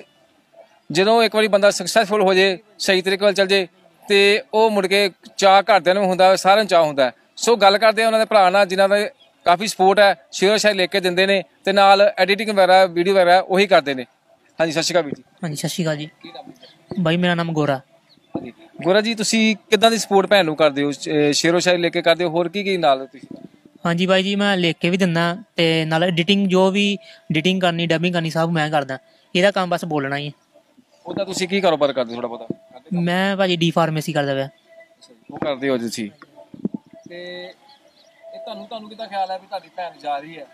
ਜਦੋਂ ਇੱਕ ਵਾਰੀ ਬੰਦਾ ਸਕਸੈਸਫੁਲ ਹੋ ਜੇ ਸਹੀ ਤਰੀਕੇ ਨਾਲ ਚੱਲ ਜੇ ਤੇ ਉਹ ਮੁੜ ਕੇ ਚਾਹ ਘਰਦਿਆਂ ਨੂੰ ਹੁੰਦਾ ਸਾਰਿਆਂ ਚਾਹ ਹੁੰਦਾ ਸੋ ਗੱਲ ਕਰਦੇ ਆ ਉਹਨਾਂ ਦੇ ਭਰਾ ਨਾਲ ਜਿਨ੍ਹਾਂ ਦਾ ਕਾਫੀ ਸਪੋਰਟ ਹੈ ਸ਼ੇਅਰ ਸ਼ਾਇਰ ਲੈ ਕੇ ਦਿੰਦੇ ਨੇ ਤੇ ਨਾਲ ਐਡੀਟਿੰਗ ਵਗੈਰਾ ਵੀਡੀਓ ਵਗੈਰਾ ਉਹੀ ਕਰਦੇ ਨੇ ਹਾਂਜੀ ਸਤਿ ਸ਼੍ਰੀ ਅਕਾਲ ਵੀਰ ਜੀ ਹਾਂਜੀ ਸਤਿ ਸ਼੍ਰੀ ਅਕਾਲ ਜੀ ਬਾਈ ਮੇਰਾ ਨਾਮ ਗੋਰਾ ਗੋਰਾ ਜੀ ਤੁਸੀਂ ਕਿੱਦਾਂ ਦੀ ਸਪੋਰਟ ਭੈਣ ਨੂੰ ਕਰਦੇ ਹੋ ਸ਼ੇਅਰ ਸ਼ਾਇਰ ਲੈ ਕੇ ਕਰਦੇ ਹੋ ਹੋਰ ਕੀ ਕੀ ਨਾਲ ਤੁਸੀਂ ਹਾਂਜੀ ਬਾਈ ਜੀ ਮੈਂ ਲਿਖ ਕੇ ਵੀ ਦਿੰਦਾ ਤੇ ਨਾਲ ਐਡੀਟਿੰਗ ਜੋ ਵੀ ਐਡੀਟਿੰਗ ਕਰਨੀ ਡਬਿੰਗ ਕਰਨੀ ਸਭ ਮੈਂ ਕਰਦਾ ਇਹਦਾ ਕੰਮ ਬਸ ਬੋਲਣਾ ਹੀ ਹੈ ਉਹਦਾ ਤੁਸੀਂ ਕੀ ਕਾਰੋਬਾਰ ਕਰਦੇ ਥੋੜਾ ਬਹੁਤਾ ਮੈਂ ਭਾਜੀ ਡੀ ਫਾਰਮੇਸੀ ਕਰਦਾ ਵਿਆ ਉਹ ਕਰਦੇ ਹੋ ਤੁਸੀਂ ਤੇ ਇਹ ਤੁਹਾਨੂੰ ਤੁਹਾਨੂੰ ਕਿਦਾਂ ਖਿਆਲ ਹੈ ਵੀ ਤੁਹਾਡੀ ਭੈਣ ਜਾ ਰਹੀ ਹੈ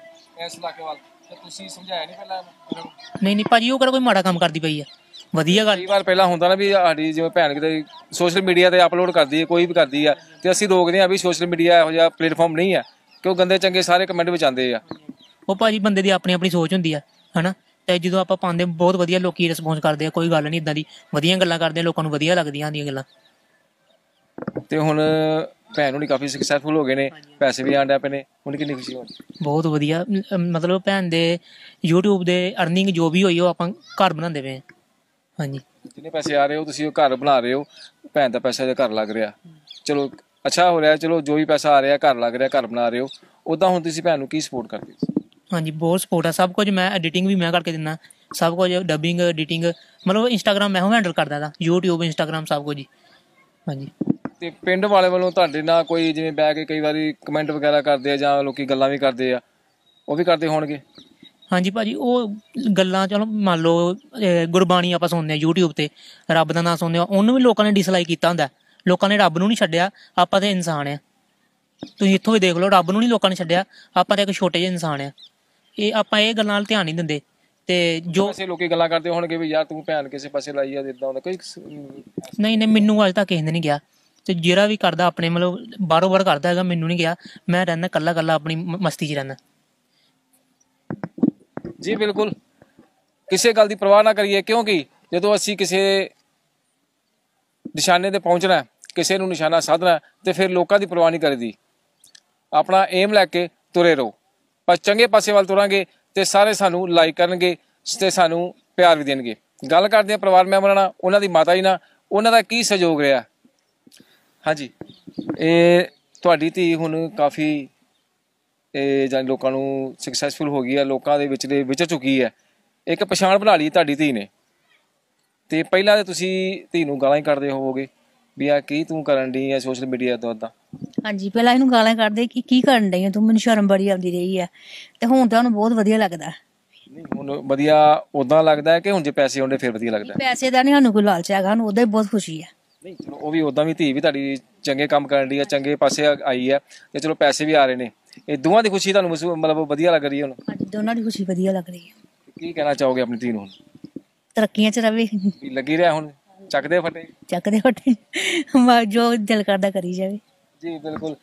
ਇਸ ਇਲਾਕੇ ਵੱਲ ਤੇ ਤੁਸੀਂ ਸਮਝਾਇਆ ਨਹੀਂ ਪਹਿਲਾਂ ਨਹੀਂ ਨਹੀਂ ਭਾਜੀ ਉਹ ਕਰ ਕੋਈ ਮਾੜਾ ਕੰਮ ਕਰਦੀ ਪਈ ਹੈ ਵਧੀਆ ਗੱਲ ਕਈ ਵਾਰ ਪਹਿਲਾਂ ਹੁੰਦਾ ਨਾ ਵੀ ਸਾਡੀ ਜਿਵੇਂ ਭੈਣ ਕਿਤੇ ਸੋਸ਼ਲ ਮੀਡੀਆ ਤੇ ਅਪਲੋਡ ਕਰਦੀ ਹੈ ਕੋਈ ਵੀ ਕਰਦੀ ਹੈ ਤੇ ਅਸੀਂ ਰੋਕਦੇ ਆ ਵੀ ਸੋਸ਼ਲ ਮੀਡੀਆ ਇਹੋ ਜਿਹਾ ਪਲੇਟਫਾਰਮ ਨਹੀਂ ਆ ਕਿ ਉਹ ਗੰਦੇ ਚੰਗੇ ਸਾਰੇ ਕਮੈਂਟ ਵਿੱਚ ਆਉਂਦੇ ਆ ਉਹ ਭਾਜੀ ਬੰਦੇ ਦੀ ਆਪਣੀ ਆਪਣੀ ਸੋਚ ਹੁੰਦੀ ਆ ਹਨਾ ਤੇ ਜਦੋਂ ਆਪਾਂ ਪਾਉਂਦੇ ਬਹੁਤ ਵਧੀਆ ਲੋਕੀ ਰਿਸਪੌਂਸ ਕਰਦੇ ਆ ਕੋਈ ਗੱਲ ਨਹੀਂ ਇਦਾਂ ਦੀ ਵਧੀਆ ਗੱਲਾਂ ਕਰਦੇ ਆ ਲੋਕਾਂ ਨੂੰ ਵਧੀਆ ਲੱਗਦੀਆਂ ਆਂਦੀਆਂ ਗੱਲਾਂ ਤੇ ਹੁਣ ਭੈਣ ਹੁਣੀ ਕਾਫੀ ਸਕਸੈਸਫੁਲ ਹੋ ਗਏ ਨੇ ਪੈਸੇ ਵੀ ਆਂਦੇ ਆਪੇ ਨੇ ਹੁਣ ਕਿੰਨੀ ਖੁਸ਼ੀ ਹੋਣੀ ਬਹੁਤ ਵਧੀਆ ਮਤਲਬ ਭੈਣ ਦੇ YouTube ਦੇ ਅਰਨਿੰਗ ਜੋ ਵੀ ਹੋਈ ਉਹ ਆਪਾਂ ਘਰ ਬਣਾਉਂਦੇ ਪਏ ਹਾਂਜੀ ਕਿੰਨੇ ਪੈਸੇ ਆ ਰਹੇ ਹੋ ਤੁਸੀਂ ਉਹ ਘਰ ਬਣਾ ਰਹੇ ਹੋ ਭੈਣ ਦਾ ਪੈਸਾ ਜੇ ਘਰ ਲੱਗ ਰਿਹਾ ਚਲੋ ਅੱਛਾ ਹੋ ਰਿਹਾ ਚਲੋ ਜੋ ਵੀ ਪੈਸਾ ਆ ਰਿਹਾ ਘਰ ਲੱਗ ਰਿਹਾ ਘਰ ਬਣਾ ਰਹੇ ਹੋ ਉਦਾਂ ਹੁਣ ਤੁਸੀਂ ਭੈਣ ਨੂੰ ਕੀ ਸਪੋਰਟ ਕਰਦੇ ਹੋ ਹਾਂਜੀ ਬਹੁਤ ਸਪੋਰਟ ਆ ਸਭ ਕੁਝ ਮੈਂ ਐਡੀਟਿੰਗ ਵੀ ਮੈਂ ਕਰਕੇ ਦਿੰਦਾ ਸਭ ਕੁਝ ਡਬਿੰਗ ਐਡੀਟਿੰਗ ਮਤਲਬ ਇੰਸਟਾਗ੍ਰam ਮੈਂ ਹੈਂਡਲ ਕਰਦਾ ਦਾ YouTube ਇੰਸਟਾਗ੍ਰam ਸਭ ਕੁਝ ਹਾਂਜੀ ਤੇ ਪਿੰਡ ਵਾਲੇ ਵੱਲੋਂ ਤੁਹਾਡੇ ਨਾਲ ਕੋਈ ਜਿਵੇਂ ਬੈ ਕੇ ਕਈ ਵਾਰੀ ਕਮੈਂਟ ਵਗੈਰਾ ਕਰਦੇ ਆ ਜਾਂ ਲੋਕੀ ਗੱਲਾਂ ਵੀ ਕਰਦੇ ਆ ਉਹ ਵੀ ਕਰਦੇ ਹੋਣਗੇ ਹਾਂਜੀ ਭਾਜੀ ਉਹ ਗੱਲਾਂ ਚਲੋ ਮੰਨ ਲਓ ਗੁਰਬਾਣੀ ਆਪਾਂ ਸੁਣਦੇ ਆ YouTube ਤੇ ਰੱਬ ਦਾ ਨਾਮ ਸੁਣਦੇ ਆ ਉਹਨੂੰ ਵੀ ਲੋਕਾਂ ਨੇ ਡਿਸਲਾਈਕ ਕੀਤਾ ਹੁੰਦਾ ਲੋਕਾਂ ਨੇ ਰੱਬ ਨੂੰ ਨਹੀਂ ਛੱਡਿਆ ਆਪਾਂ ਤੇ ਇਨਸਾਨ ਆ ਤੁਸੀਂ ਇੱਥੋਂ ਵੀ ਦੇਖ ਲਓ ਰੱਬ ਨੂੰ ਨਹੀਂ ਲੋਕਾਂ ਨੇ ਛੱਡਿਆ ਆਪਾਂ ਤੇ ਇੱਕ ਛੋਟੇ ਜਿਹੇ ਇਨਸਾਨ ਆ ਇਹ ਆਪਾਂ ਇਹ ਗੱਲਾਂ ਨਾਲ ਧਿਆਨ ਨਹੀਂ ਦਿੰਦੇ ਤੇ ਜੋ ਕਿਸੇ ਲੋਕੀ ਗੱਲਾਂ ਕਰਦੇ ਹੋਣਗੇ ਵੀ ਯਾਰ ਤੂੰ ਭੈਣ ਕਿਸੇ ਪਾਸੇ ਲਾਈ ਆ ਇਦਾਂ ਹੁੰਦਾ ਕੋਈ ਨਹੀਂ ਨਹੀਂ ਮੈਨੂੰ ਅਜੇ ਤੱਕ ਕਹਿੰਦੇ ਨਹੀਂ ਗਿਆ ਤੇ ਜਿਹੜਾ ਵੀ ਕਰਦਾ ਆਪਣੇ ਮਤਲਬ ਬਾਰੋ ਬਾਰ ਕਰਦਾ ਹੈਗਾ ਮੈਨੂੰ ਨਹੀਂ ਗਿਆ ਮੈਂ ਰਹਿੰਦਾ ਕੱਲਾ ਕੱਲਾ ਆਪਣੀ ਮਸਤੀ 'ਚ ਰਹਿੰਦਾ ਜੀ ਬਿਲਕੁਲ ਕਿਸੇ ਗੱਲ ਦੀ ਪਰਵਾਹ ਨਾ ਕਰੀਏ ਕਿਉਂਕਿ ਜਦੋਂ ਅਸੀਂ ਕਿਸੇ ਨਿਸ਼ਾਨੇ ਤੇ ਪਹੁੰਚਣਾ ਹੈ ਕਿਸੇ ਨੂੰ ਨਿਸ਼ਾਨਾ ਸਾਧਣਾ ਤੇ ਫਿਰ ਲੋਕਾਂ ਦੀ ਪਰਵਾਹ ਨਹੀਂ ਕਰਦੀ ਆਪਣਾ ਏਮ ਲੈ ਕੇ ਤੁਰੇ ਰਹੋ ਪਰ ਚੰਗੇ ਪਾਸੇ ਵੱਲ ਤੁਰਾਂਗੇ ਤੇ ਸਾਰੇ ਸਾਨੂੰ ਲਾਈਕ ਕਰਨਗੇ ਤੇ ਸਾਨੂੰ ਪਿਆਰ ਵੀ ਦੇਣਗੇ ਗੱਲ ਕਰਦੇ ਆ ਪਰਿਵਾਰ ਮੈਂਬਰਾਂ ਨਾਲ ਉਹਨਾਂ ਦੀ ਮਾਤਾ ਜੀ ਨਾਲ ਉਹਨਾਂ ਦਾ ਕੀ ਸਹਿਯੋਗ ਰਿਹਾ ਹਾਂਜੀ ਇਹ ਤੁਹਾਡੀ ਧੀ ਹੁਣ ਕਾਫੀ ਇਹ ਜਾਨ ਲੋਕਾਂ ਨੂੰ ਸਕਸੈਸਫੁਲ ਹੋ ਗਈ ਆ ਲੋਕਾਂ ਦੇ ਵਿੱਚ ਦੇ ਵਿੱਚ ਚੁੱਕੀ ਹੈ ਇੱਕ ਪਛਾਣ ਬਣਾ ਲਈ ਤੁਹਾਡੀ ਧੀ ਨੇ ਤੇ ਪਹਿਲਾਂ ਤੇ ਤੁਸੀਂ ਧੀ ਨੂੰ ਗਾਲਾਂ ਹੀ ਕੱਢਦੇ ਹੋਵੋਗੇ ਵੀ ਆ ਕੀ ਤੂੰ ਕਰਨ ਢੀ ਆ ਸੋਸ਼ਲ ਮੀਡੀਆ ਤੋਂ ਅੱਦਾ ਹਾਂਜੀ ਪਹਿਲਾਂ ਇਹਨੂੰ ਗਾਲਾਂ ਕੱਢਦੇ ਕਿ ਕੀ ਕਰਨ ਢੀ ਆ ਤੂੰ ਮੈਨੂੰ ਸ਼ਰਮ ਬੜੀ ਆਉਂਦੀ ਰਹੀ ਆ ਤੇ ਹੁਣ ਤਾਂ ਉਹਨੂੰ ਬਹੁਤ ਵਧੀਆ ਲੱਗਦਾ ਨਹੀਂ ਹੁਣ ਵਧੀਆ ਉਦਾਂ ਲੱਗਦਾ ਹੈ ਕਿ ਹੁਣ ਜੇ ਪੈਸੇ ਆਉਂਦੇ ਫਿਰ ਵਧੀਆ ਲੱਗਦਾ ਪੈਸੇ ਦਾ ਨਹੀਂ ਸਾਨੂੰ ਕੋਈ ਲਾਲਚ ਹੈਗਾ ਸਾਨੂੰ ਉਹਦਾ ਹੀ ਬਹੁਤ ਖੁਸ਼ੀ ਆ ਨਹੀਂ ਚਲੋ ਉਹ ਵੀ ਉਦਾਂ ਵੀ ਧੀ ਵੀ ਤੁਹਾਡੀ ਚੰਗੇ ਕੰਮ ਕਰਨ ਢੀ ਆ ਚੰਗੇ ਪਾਸੇ ਆਈ ਆ ਤੇ ਚਲੋ ਪੈਸੇ ਵੀ ਆ ਰਹੇ ਨੇ ਇਹ ਦੋਵਾਂ ਦੀ ਖੁਸ਼ੀ ਤੁਹਾਨੂੰ ਮਤਲਬ ਵਧੀਆ ਲੱਗ ਰਹੀ ਹੈ ਹੁਣ ਹਾਂਜੀ ਦੋਨਾਂ ਦੀ ਖੁਸ਼ੀ ਵਧੀਆ ਲੱਗ ਰਹੀ ਹੈ ਕੀ ਕਹਿਣਾ ਚਾਹੋਗੇ ਆਪਣੀ ਧੀ ਨੂੰ ਤਰੱਕੀਆਂ ਚ ਰਵੇ ਲੱਗੀ ਰਿਹਾ ਹੁਣ ਚੱਕਦੇ ਫਟੇ ਚੱਕਦੇ ਫਟੇ ਜੋ ਦਿਲ ਕਰਦਾ ਕਰੀ ਜਾਵੇ ਜੀ ਬਿਲਕੁਲ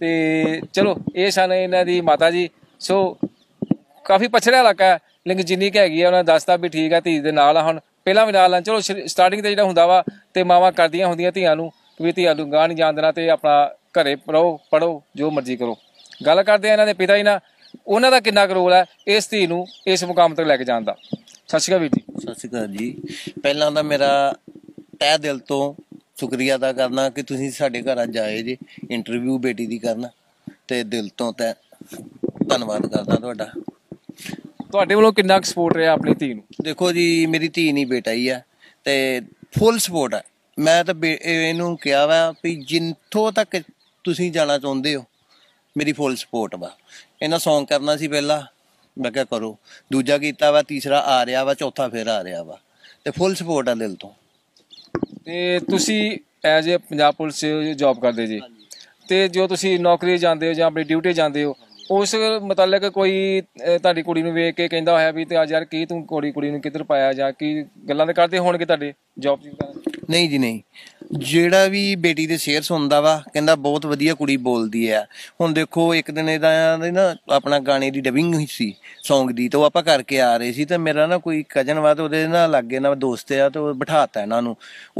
ਤੇ ਚਲੋ ਇਹ ਸਨ ਇਹਨਾਂ ਦੀ ਮਾਤਾ ਜੀ ਸੋ ਕਾਫੀ ਪਛੜਿਆ ਇਲਾਕਾ ਹੈ ਲੇਕਿਨ ਜਿੰਨੀ ਕਿ ਹੈਗੀ ਹੈ ਉਹਨਾਂ ਦੱਸਤਾ ਵੀ ਠੀਕ ਹੈ ਧੀ ਦੇ ਨਾਲ ਹੁਣ ਪਹਿਲਾਂ ਵੀ ਨਾਲ ਆ ਚਲੋ ਸਟਾਰਟਿੰਗ ਤੇ ਜਿਹੜਾ ਹੁੰਦਾ ਵਾ ਤੇ ਮਾਵਾ ਕਰਦੀਆਂ ਹੁੰਦੀਆਂ ਧੀਆਂ ਨੂੰ ਵੀ ਧੀਆਂ ਨੂੰ ਗਾਣ ਨਹੀਂ ਤੇ ਆਪਣਾ ਘਰੇ ਪੜੋ ਪੜੋ ਜੋ ਮਰਜ਼ੀ ਕਰੋ ਗੱਲ ਕਰਦੇ ਆ ਇਹਨਾਂ ਦੇ ਪਿਤਾ ਜੀ ਨਾਲ ਉਹਨਾਂ ਦਾ ਕਿੰਨਾ ਕਰੋਲ ਹੈ ਇਸ ਧੀ ਨੂੰ ਇਸ ਮੁਕਾਮ ਤੱਕ ਲੈ ਕੇ ਜਾਣ ਦਾ ਸਤਿ ਸ਼੍ਰੀ ਅਕਾਲ ਵੀਰ ਜੀ ਸਤਿ ਸ਼੍ਰੀ ਅਕਾਲ ਜੀ ਪਹਿਲਾਂ ਤਾਂ ਮੇਰਾ ਤਹਿ ਦਿਲ ਤੋਂ ਸ਼ੁਕਰੀਆ ਅਦਾ ਕਰਨਾ ਕਿ ਤੁਸੀਂ ਸਾਡੇ ਘਰ ਅੱਜ ਆਏ ਜੀ ਇੰਟਰਵਿਊ ਬੇਟੀ ਦੀ ਕਰਨਾ ਤੇ ਦਿਲ ਤੋਂ ਤੈ ਧੰਨਵਾਦ ਕਰਦਾ ਤੁਹਾਡਾ ਤੁਹਾਡੇ ਵੱਲੋਂ ਕਿੰਨਾ ਕੁ ਸਪੋਰਟ ਰਿਹਾ ਆਪਣੀ ਧੀ ਨੂੰ ਦੇਖੋ ਜੀ ਮੇਰੀ ਧੀ ਨਹੀਂ ਬੇਟਾ ਹੀ ਆ ਤੇ ਫੁੱਲ ਸਪੋਰਟ ਆ ਮੈਂ ਤਾਂ ਇਹਨੂੰ ਕਿਹਾ ਵਾ ਵੀ ਜਿੰਥੋਂ ਤੱਕ ਤੁਸੀਂ ਜਾਣਾ ਚਾਹੁੰਦੇ ਹੋ ਮੇਰੀ ਫੁੱਲ ਸਪੋਰਟ ਵਾ ਇਹਨਾਂ ਸੌਂਗ ਕਰਨਾ ਸੀ ਪਹਿਲਾਂ ਮੈਂ ਕਿਹਾ ਕਰੋ ਦੂਜਾ ਕੀਤਾ ਵਾ ਤੀਸਰਾ ਆ ਰਿਹਾ ਵਾ ਚੌਥਾ ਫੇਰ ਆ ਰਿਹਾ ਵਾ ਤੇ ਫੁੱਲ ਸਪੋਰਟ ਆ ਦਿਲ ਤੋਂ ਤੇ ਤੁਸੀਂ as a Punjab police job job ਕਰਦੇ ਜੀ ਤੇ ਜੋ ਤੁਸੀਂ ਨੌਕਰੀ ਜਾਂਦੇ ਹੋ ਜਾਂ ਆਪਣੀ ਡਿਊਟੀ ਜਾਂਦੇ ਹੋ ਉਸ ਮਤਲਬ ਕੋਈ ਤੁਹਾਡੀ ਕੁੜੀ ਨੂੰ ਵੇਖ ਕੇ ਕਹਿੰਦਾ ਹੋਇਆ ਵੀ ਤੇ ਅੱਜ ਯਾਰ ਕੀ ਤੂੰ ਕੁੜੀ ਕੁੜੀ ਨੂੰ ਕਿੱਧਰ ਪਾਇਆ ਜਾਂ ਕੀ ਗੱਲਾਂ ਤੇ ਕਰਦੇ ਹੋਣਗੇ ਤੁਹਾਡੇ ਜੌਬ ਜੀ ਨਹੀਂ ਜੀ ਨਹੀਂ ਜਿਹੜਾ ਵੀ ਬੇਟੀ ਦੇ ਸ਼ੇਅਰ ਸੁਣਦਾ ਵਾ ਕਹਿੰਦਾ ਬਹੁਤ ਵਧੀਆ ਕੁੜੀ ਬੋਲਦੀ ਆ ਹੁਣ ਦੇਖੋ ਇੱਕ ਦਿਨ ਇਹਦਾ ਨਾ ਆਪਣਾ ਗਾਣੇ ਦੀ ਡਬਿੰਗ ਹੋਈ ਸੀ Song ਦੀ ਤਾਂ ਆਪਾਂ ਕਰਕੇ ਆ ਰਹੇ ਸੀ ਤਾਂ ਮੇਰਾ ਨਾ ਕੋਈ ਕਜ਼ਨ ਵਾ ਤੇ ਉਹਦੇ ਨਾਲ ਲੱਗੇ ਨਾ ਦੋਸਤ ਆ ਤੇ ਉਹ ਬਿਠਾਤਾ ਇਹਨਾਂ ਨੂੰ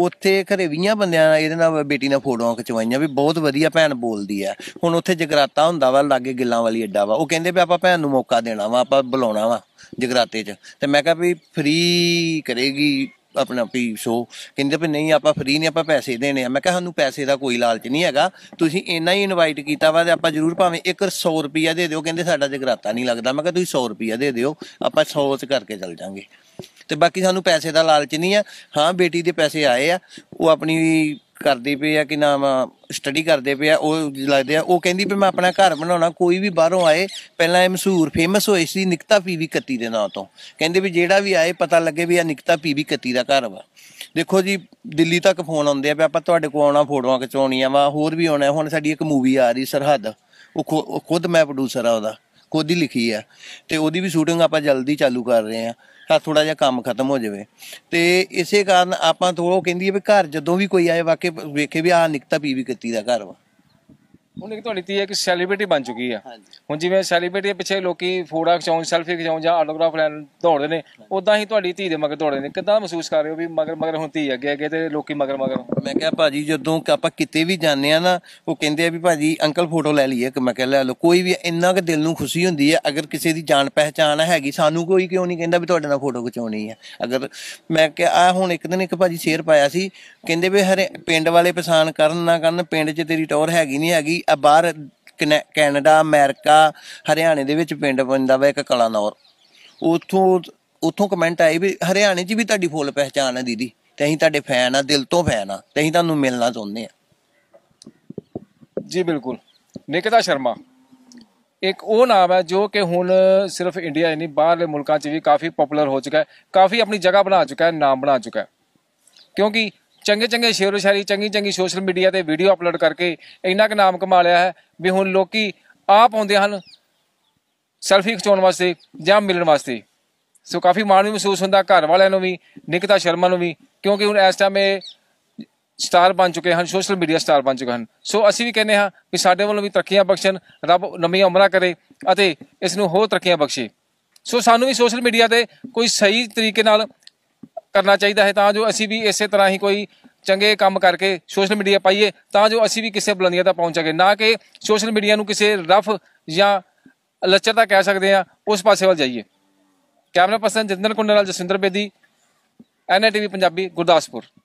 ਉੱਥੇ ਘਰੇ 20 ਬੰਦਿਆਂ ਇਹਦੇ ਨਾਲ ਬੇਟੀ ਨਾਲ ਫੋਟੋਆਂ ਖਿਚਵਾਈਆਂ ਵੀ ਬਹੁਤ ਵਧੀਆ ਭੈਣ ਬੋਲਦੀ ਆ ਹੁਣ ਉੱਥੇ ਜਗਰਾਤਾ ਹੁੰਦਾ ਵਾ ਲਾਗੇ ਗਿੱਲਾਂ ਵਾਲੀ ਅੱਡਾ ਵਾ ਉਹ ਕਹਿੰਦੇ ਵੀ ਆਪਾਂ ਭੈਣ ਨੂੰ ਮੌਕਾ ਦੇਣਾ ਵਾ ਆਪਾਂ ਬੁਲਾਉਣਾ ਵਾ ਜਗਰਾਤੇ 'ਚ ਤੇ ਮੈਂ ਕਿਹਾ ਵੀ ਫ੍ਰੀ ਕਰੇਗੀ ਆਪਣਾ ਵੀ ਸ਼ੋ ਕਹਿੰਦੇ ਵੀ ਨਹੀਂ ਆਪਾਂ ਫ੍ਰੀ ਨਹੀਂ ਆਪਾਂ ਪੈਸੇ ਦੇਣੇ ਆ ਮੈਂ ਕਿਹਾ ਸਾਨੂੰ ਪੈਸੇ ਦਾ ਕੋਈ ਲਾਲਚ ਨਹੀਂ ਹੈਗਾ ਤੁਸੀਂ ਇੰਨਾ ਹੀ ਇਨਵਾਈਟ ਕੀਤਾ ਵਾ ਤੇ ਆਪਾਂ ਜ਼ਰੂਰ ਭਾਵੇਂ 100 ਰੁਪਿਆ ਦੇ ਦਿਓ ਕਹਿੰਦੇ ਸਾਡਾ ਜਗਰਾਤਾ ਨਹੀਂ ਲੱਗਦਾ ਮੈਂ ਕਿਹਾ ਤੁਸੀਂ 100 ਰੁਪਿਆ ਦੇ ਦਿਓ ਆਪਾਂ 100 ਚ ਕਰਕੇ ਚੱਲ ਜਾਾਂਗੇ ਤੇ ਬਾਕੀ ਸਾਨੂੰ ਪੈਸੇ ਦਾ ਲਾਲਚ ਨਹੀਂ ਆ ਹਾਂ ਬੇਟੀ ਦੇ ਪੈਸੇ ਆਏ ਆ ਉਹ ਆਪਣੀ ਕਰਦੀ ਪਈ ਆ ਕਿ ਨਾਮ ਸਟੱਡੀ ਕਰਦੇ ਪਏ ਆ ਉਹ ਲੱਗਦੇ ਆ ਉਹ ਕਹਿੰਦੀ ਵੀ ਮੈਂ ਆਪਣਾ ਘਰ ਬਣਾਉਣਾ ਕੋਈ ਵੀ ਬਾਹਰੋਂ ਆਏ ਪਹਿਲਾਂ ਇਹ ਮਸ਼ਹੂਰ ਫੇਮਸ ਹੋਈ ਸੀ ਨਿਕਤਾ ਪੀਵੀ ਕੱਤੀ ਦੇ ਨਾਂ ਤੋਂ ਕਹਿੰਦੇ ਵੀ ਜਿਹੜਾ ਵੀ ਆਏ ਪਤਾ ਲੱਗੇ ਵੀ ਆ ਨਿਕਤਾ ਪੀਵੀ ਕੱਤੀ ਦਾ ਘਰ ਵਾ ਦੇਖੋ ਜੀ ਦਿੱਲੀ ਤੱਕ ਫੋਨ ਆਉਂਦੇ ਆ ਵੀ ਆਪਾਂ ਤੁਹਾਡੇ ਕੋਲ ਆਉਣਾ ਫੋਟੋਆਂ ਖਿਚਾਉਣੀਆਂ ਵਾ ਹੋਰ ਵੀ ਆਉਣਾ ਹੁਣ ਸਾਡੀ ਇੱਕ ਮੂਵੀ ਆ ਰਹੀ ਸਰਹੱਦ ਉਹ ਖੁਦ ਮੈਂ ਪ੍ਰੋਡਿਊਸਰ ਆ ਉਹਦਾ ਕੋਦੀ ਲਿਖੀ ਆ ਤੇ ਉਹਦੀ ਵੀ ਸ਼ੂਟਿੰਗ ਆਪਾਂ ਜਲਦੀ ਚਾਲੂ ਕਰ ਰਹੇ ਆ ਤਾਂ ਥੋੜਾ ਜਿਹਾ ਕੰਮ ਖਤਮ ਹੋ ਜਾਵੇ ਤੇ ਇਸੇ ਕਾਰਨ ਆਪਾਂ ਥੋੜੋ ਕਹਿੰਦੀ ਹੈ ਵੀ ਘਰ ਜਦੋਂ ਵੀ ਕੋਈ ਆਏ ਵਾਕੇ ਵੇਖੇ ਵੀ ਆਹ ਨਿਕਤਾ ਪੀਵੀ ਕੀਤੀ ਦਾ ਘਰ ਵਾ ਹੁਣ ਇੱਕ ਤੁਹਾਡੀ ਤੀ ਹੈ ਕਿ ਸੈਲੀਬ੍ਰਿਟੀ ਬਣ ਚੁੱਕੀ ਆ ਹੁਣ ਜਿਵੇਂ ਸੈਲੀਬ੍ਰਿਟੀ ਪਿੱਛੇ ਲੋਕੀ ਫੋਟੋ ਖਿਚਾਉਣ ਸੈਲਫੀ ਖਿਚਾਉਣ ਜਾਂ ਆਟੋਗ੍ਰਾਫ ਲੈਣ ਦੌੜਦੇ ਨੇ ਉਦਾਂ ਹੀ ਤੁਹਾਡੀ ਧੀ ਦੇ ਮਗਰ ਦੌੜਦੇ ਨੇ ਕਿਦਾਂ ਮਹਿਸੂਸ ਕਰ ਰਹੇ ਹੋ ਵੀ ਮਗਰ ਮਗਰ ਹੁਣ ਧੀ ਅੱਗੇ ਅੱਗੇ ਤੇ ਲੋਕੀ ਮਗਰ ਮਗਰ ਮੈਂ ਕਿਹਾ ਭਾਜੀ ਜਦੋਂ ਕਿ ਆਪਾਂ ਕਿਤੇ ਵੀ ਜਾਂਦੇ ਆ ਨਾ ਉਹ ਕਹਿੰਦੇ ਆ ਵੀ ਭਾਜੀ ਅੰਕਲ ਫੋਟੋ ਲੈ ਲਈਏ ਕਿ ਮੈਂ ਕਹਿੰਦਾ ਲੈ ਲਓ ਕੋਈ ਵੀ ਇੰਨਾ ਕਿ ਦਿਲ ਨੂੰ ਖੁਸ਼ੀ ਹੁੰਦੀ ਹੈ ਅਗਰ ਕਿਸੇ ਦੀ ਜਾਣ ਪਹਿਚਾਣ ਹੈਗੀ ਸਾਨੂੰ ਕੋਈ ਕਿਉਂ ਨਹੀਂ ਕਹਿੰਦਾ ਵੀ ਤੁਹਾਡੇ ਨਾਲ ਫੋਟੋ ਖਿਚਾਉਣੀ ਹੈ ਅਗਰ ਮੈਂ ਕਿਹਾ ਆ ਹੁਣ ਇੱਕ ਦਿਨ ਇੱਕ ਭਾਜੀ ਸ਼ੇਅਰ ਪਾਇਆ ਸੀ ਕਹਿੰਦੇ ਵੀ ਹਰੇ ਪਿੰਡ ਵਾਲੇ ਪਛਾਣ ਕਰਨ ਨਾ ਕਰਨ ਪਿੰਡ 'ਚ ਤੇਰੀ ਟੌਰ ਹੈਗੀ ਨਹੀਂ ਹੈਗੀ ਕਾਫੀ ਬਾਹਰ ਕੈਨੇਡਾ ਅਮਰੀਕਾ ਹਰਿਆਣੇ ਦੇ ਵਿੱਚ ਪਿੰਡ ਪੈਂਦਾ ਵਾ ਇੱਕ ਕਲਾਨੌਰ ਉਥੋਂ ਉਥੋਂ ਕਮੈਂਟ ਆਈ ਵੀ ਹਰਿਆਣੇ ਜੀ ਵੀ ਤੁਹਾਡੀ ਫੁੱਲ ਪਹਿਚਾਨ ਹੈ ਦੀਦੀ ਤੇ ਅਸੀਂ ਤੁਹਾਡੇ ਫੈਨ ਆ ਦਿਲ ਤੋਂ ਫੈਨ ਆ ਤੇ ਅਸੀਂ ਤੁਹਾਨੂੰ ਮਿਲਣਾ ਚਾਹੁੰਦੇ ਆ ਜੀ ਬਿਲਕੁਲ ਨਿਕਤਾ ਸ਼ਰਮਾ ਇੱਕ ਉਹ ਨਾਮ ਹੈ ਜੋ ਕਿ ਹੁਣ ਸਿਰਫ ਇੰਡੀਆ ਨਹੀਂ ਬਾਹਰਲੇ ਮੁਲਕਾਂ 'ਚ ਵੀ ਕਾਫੀ ਪਪੂਲਰ ਹੋ ਚੁੱਕਾ ਹੈ ਕਾਫੀ ਆਪਣੀ ਜਗ੍ਹਾ ਬਣਾ ਚੁੱਕਾ ਹੈ ਨਾਮ ਬਣਾ ਚੁੱਕਾ ਹੈ ਕਿਉਂਕਿ ਚੰਗੇ ਚੰਗੇ ਸ਼ੇਰੋ ਸ਼ਾਇਰੀ ਚੰਗੀ ਚੰਗੀ ਸੋਸ਼ਲ ਮੀਡੀਆ ਤੇ ਵੀਡੀਓ ਅਪਲੋਡ ਕਰਕੇ ਇੰਨਾ ਕੁ ਨਾਮ ਕਮਾ ਲਿਆ ਹੈ ਵੀ ਹੁਣ ਲੋਕੀ ਆਪ ਆਉਂਦੇ ਹਨ ਸੈਲਫੀ ਖਿਚਾਉਣ ਵਾਸਤੇ ਜਾਂ ਮਿਲਣ ਵਾਸਤੇ ਸੋ ਕਾਫੀ ਮਾਣ ਵੀ ਮਹਿਸੂਸ ਹੁੰਦਾ ਘਰ ਵਾਲਿਆਂ ਨੂੰ ਵੀ ਨਿਕਤਾ ਸ਼ਰਮਾ ਨੂੰ ਵੀ ਕਿਉਂਕਿ ਹੁਣ ਇਸ ਟਾਈਮ ਇਹ ਸਟਾਰ ਬਣ ਚੁੱਕੇ ਹਨ ਸੋਸ਼ਲ ਮੀਡੀਆ ਸਟਾਰ ਬਣ ਚੁੱਕੇ ਹਨ ਸੋ ਅਸੀਂ ਵੀ ਕਹਿੰਦੇ ਹਾਂ ਕਿ ਸਾਡੇ ਵੱਲੋਂ ਵੀ ਤਰੱਕੀਆਂ ਬਖਸ਼ਣ ਰੱਬ ਨਮੀ ਉਮਰਾਂ ਕਰੇ ਅਤੇ ਇਸ ਨੂੰ ਹੋਰ ਤਰੱਕੀਆਂ ਬਖਸ਼ੇ ਸੋ ਸਾਨੂੰ ਵੀ ਸੋਸ਼ਲ ਮੀਡੀਆ ਤੇ ਕੋਈ ਸਹੀ ਤਰੀਕੇ ਨਾਲ ਕਰਨਾ ਚਾਹੀਦਾ ਹੈ ਤਾਂ ਜੋ ਅਸੀਂ ਵੀ ਇਸੇ ਤਰ੍ਹਾਂ ਹੀ ਕੋਈ ਚੰਗੇ ਕੰਮ ਕਰਕੇ ਸੋਸ਼ਲ ਮੀਡੀਆ ਪਾਈਏ ਤਾਂ ਜੋ ਅਸੀਂ ਵੀ ਕਿਸੇ ਬੁਲੰਦੀਆਂ ਤੱਕ ਪਹੁੰਚ ਸਕੇ ਨਾ ਕਿ ਸੋਸ਼ਲ ਮੀਡੀਆ ਨੂੰ ਕਿਸੇ ਰਫ ਜਾਂ ਦਾ ਕਹਿ ਸਕਦੇ ਆ ਉਸ ਪਾਸੇ ਵੱਲ ਜਾਈਏ ਕੈਮਰਾ ਪਰਸਨ ਜਿੰਦਰ ਕੁੰਡਲ ਨਾਲ ਜਸਵਿੰਦਰ ਬੇਦੀ ਐਨਆਈਟੀਵੀ ਪੰਜਾਬੀ ਗੁਰਦਾਸਪੁਰ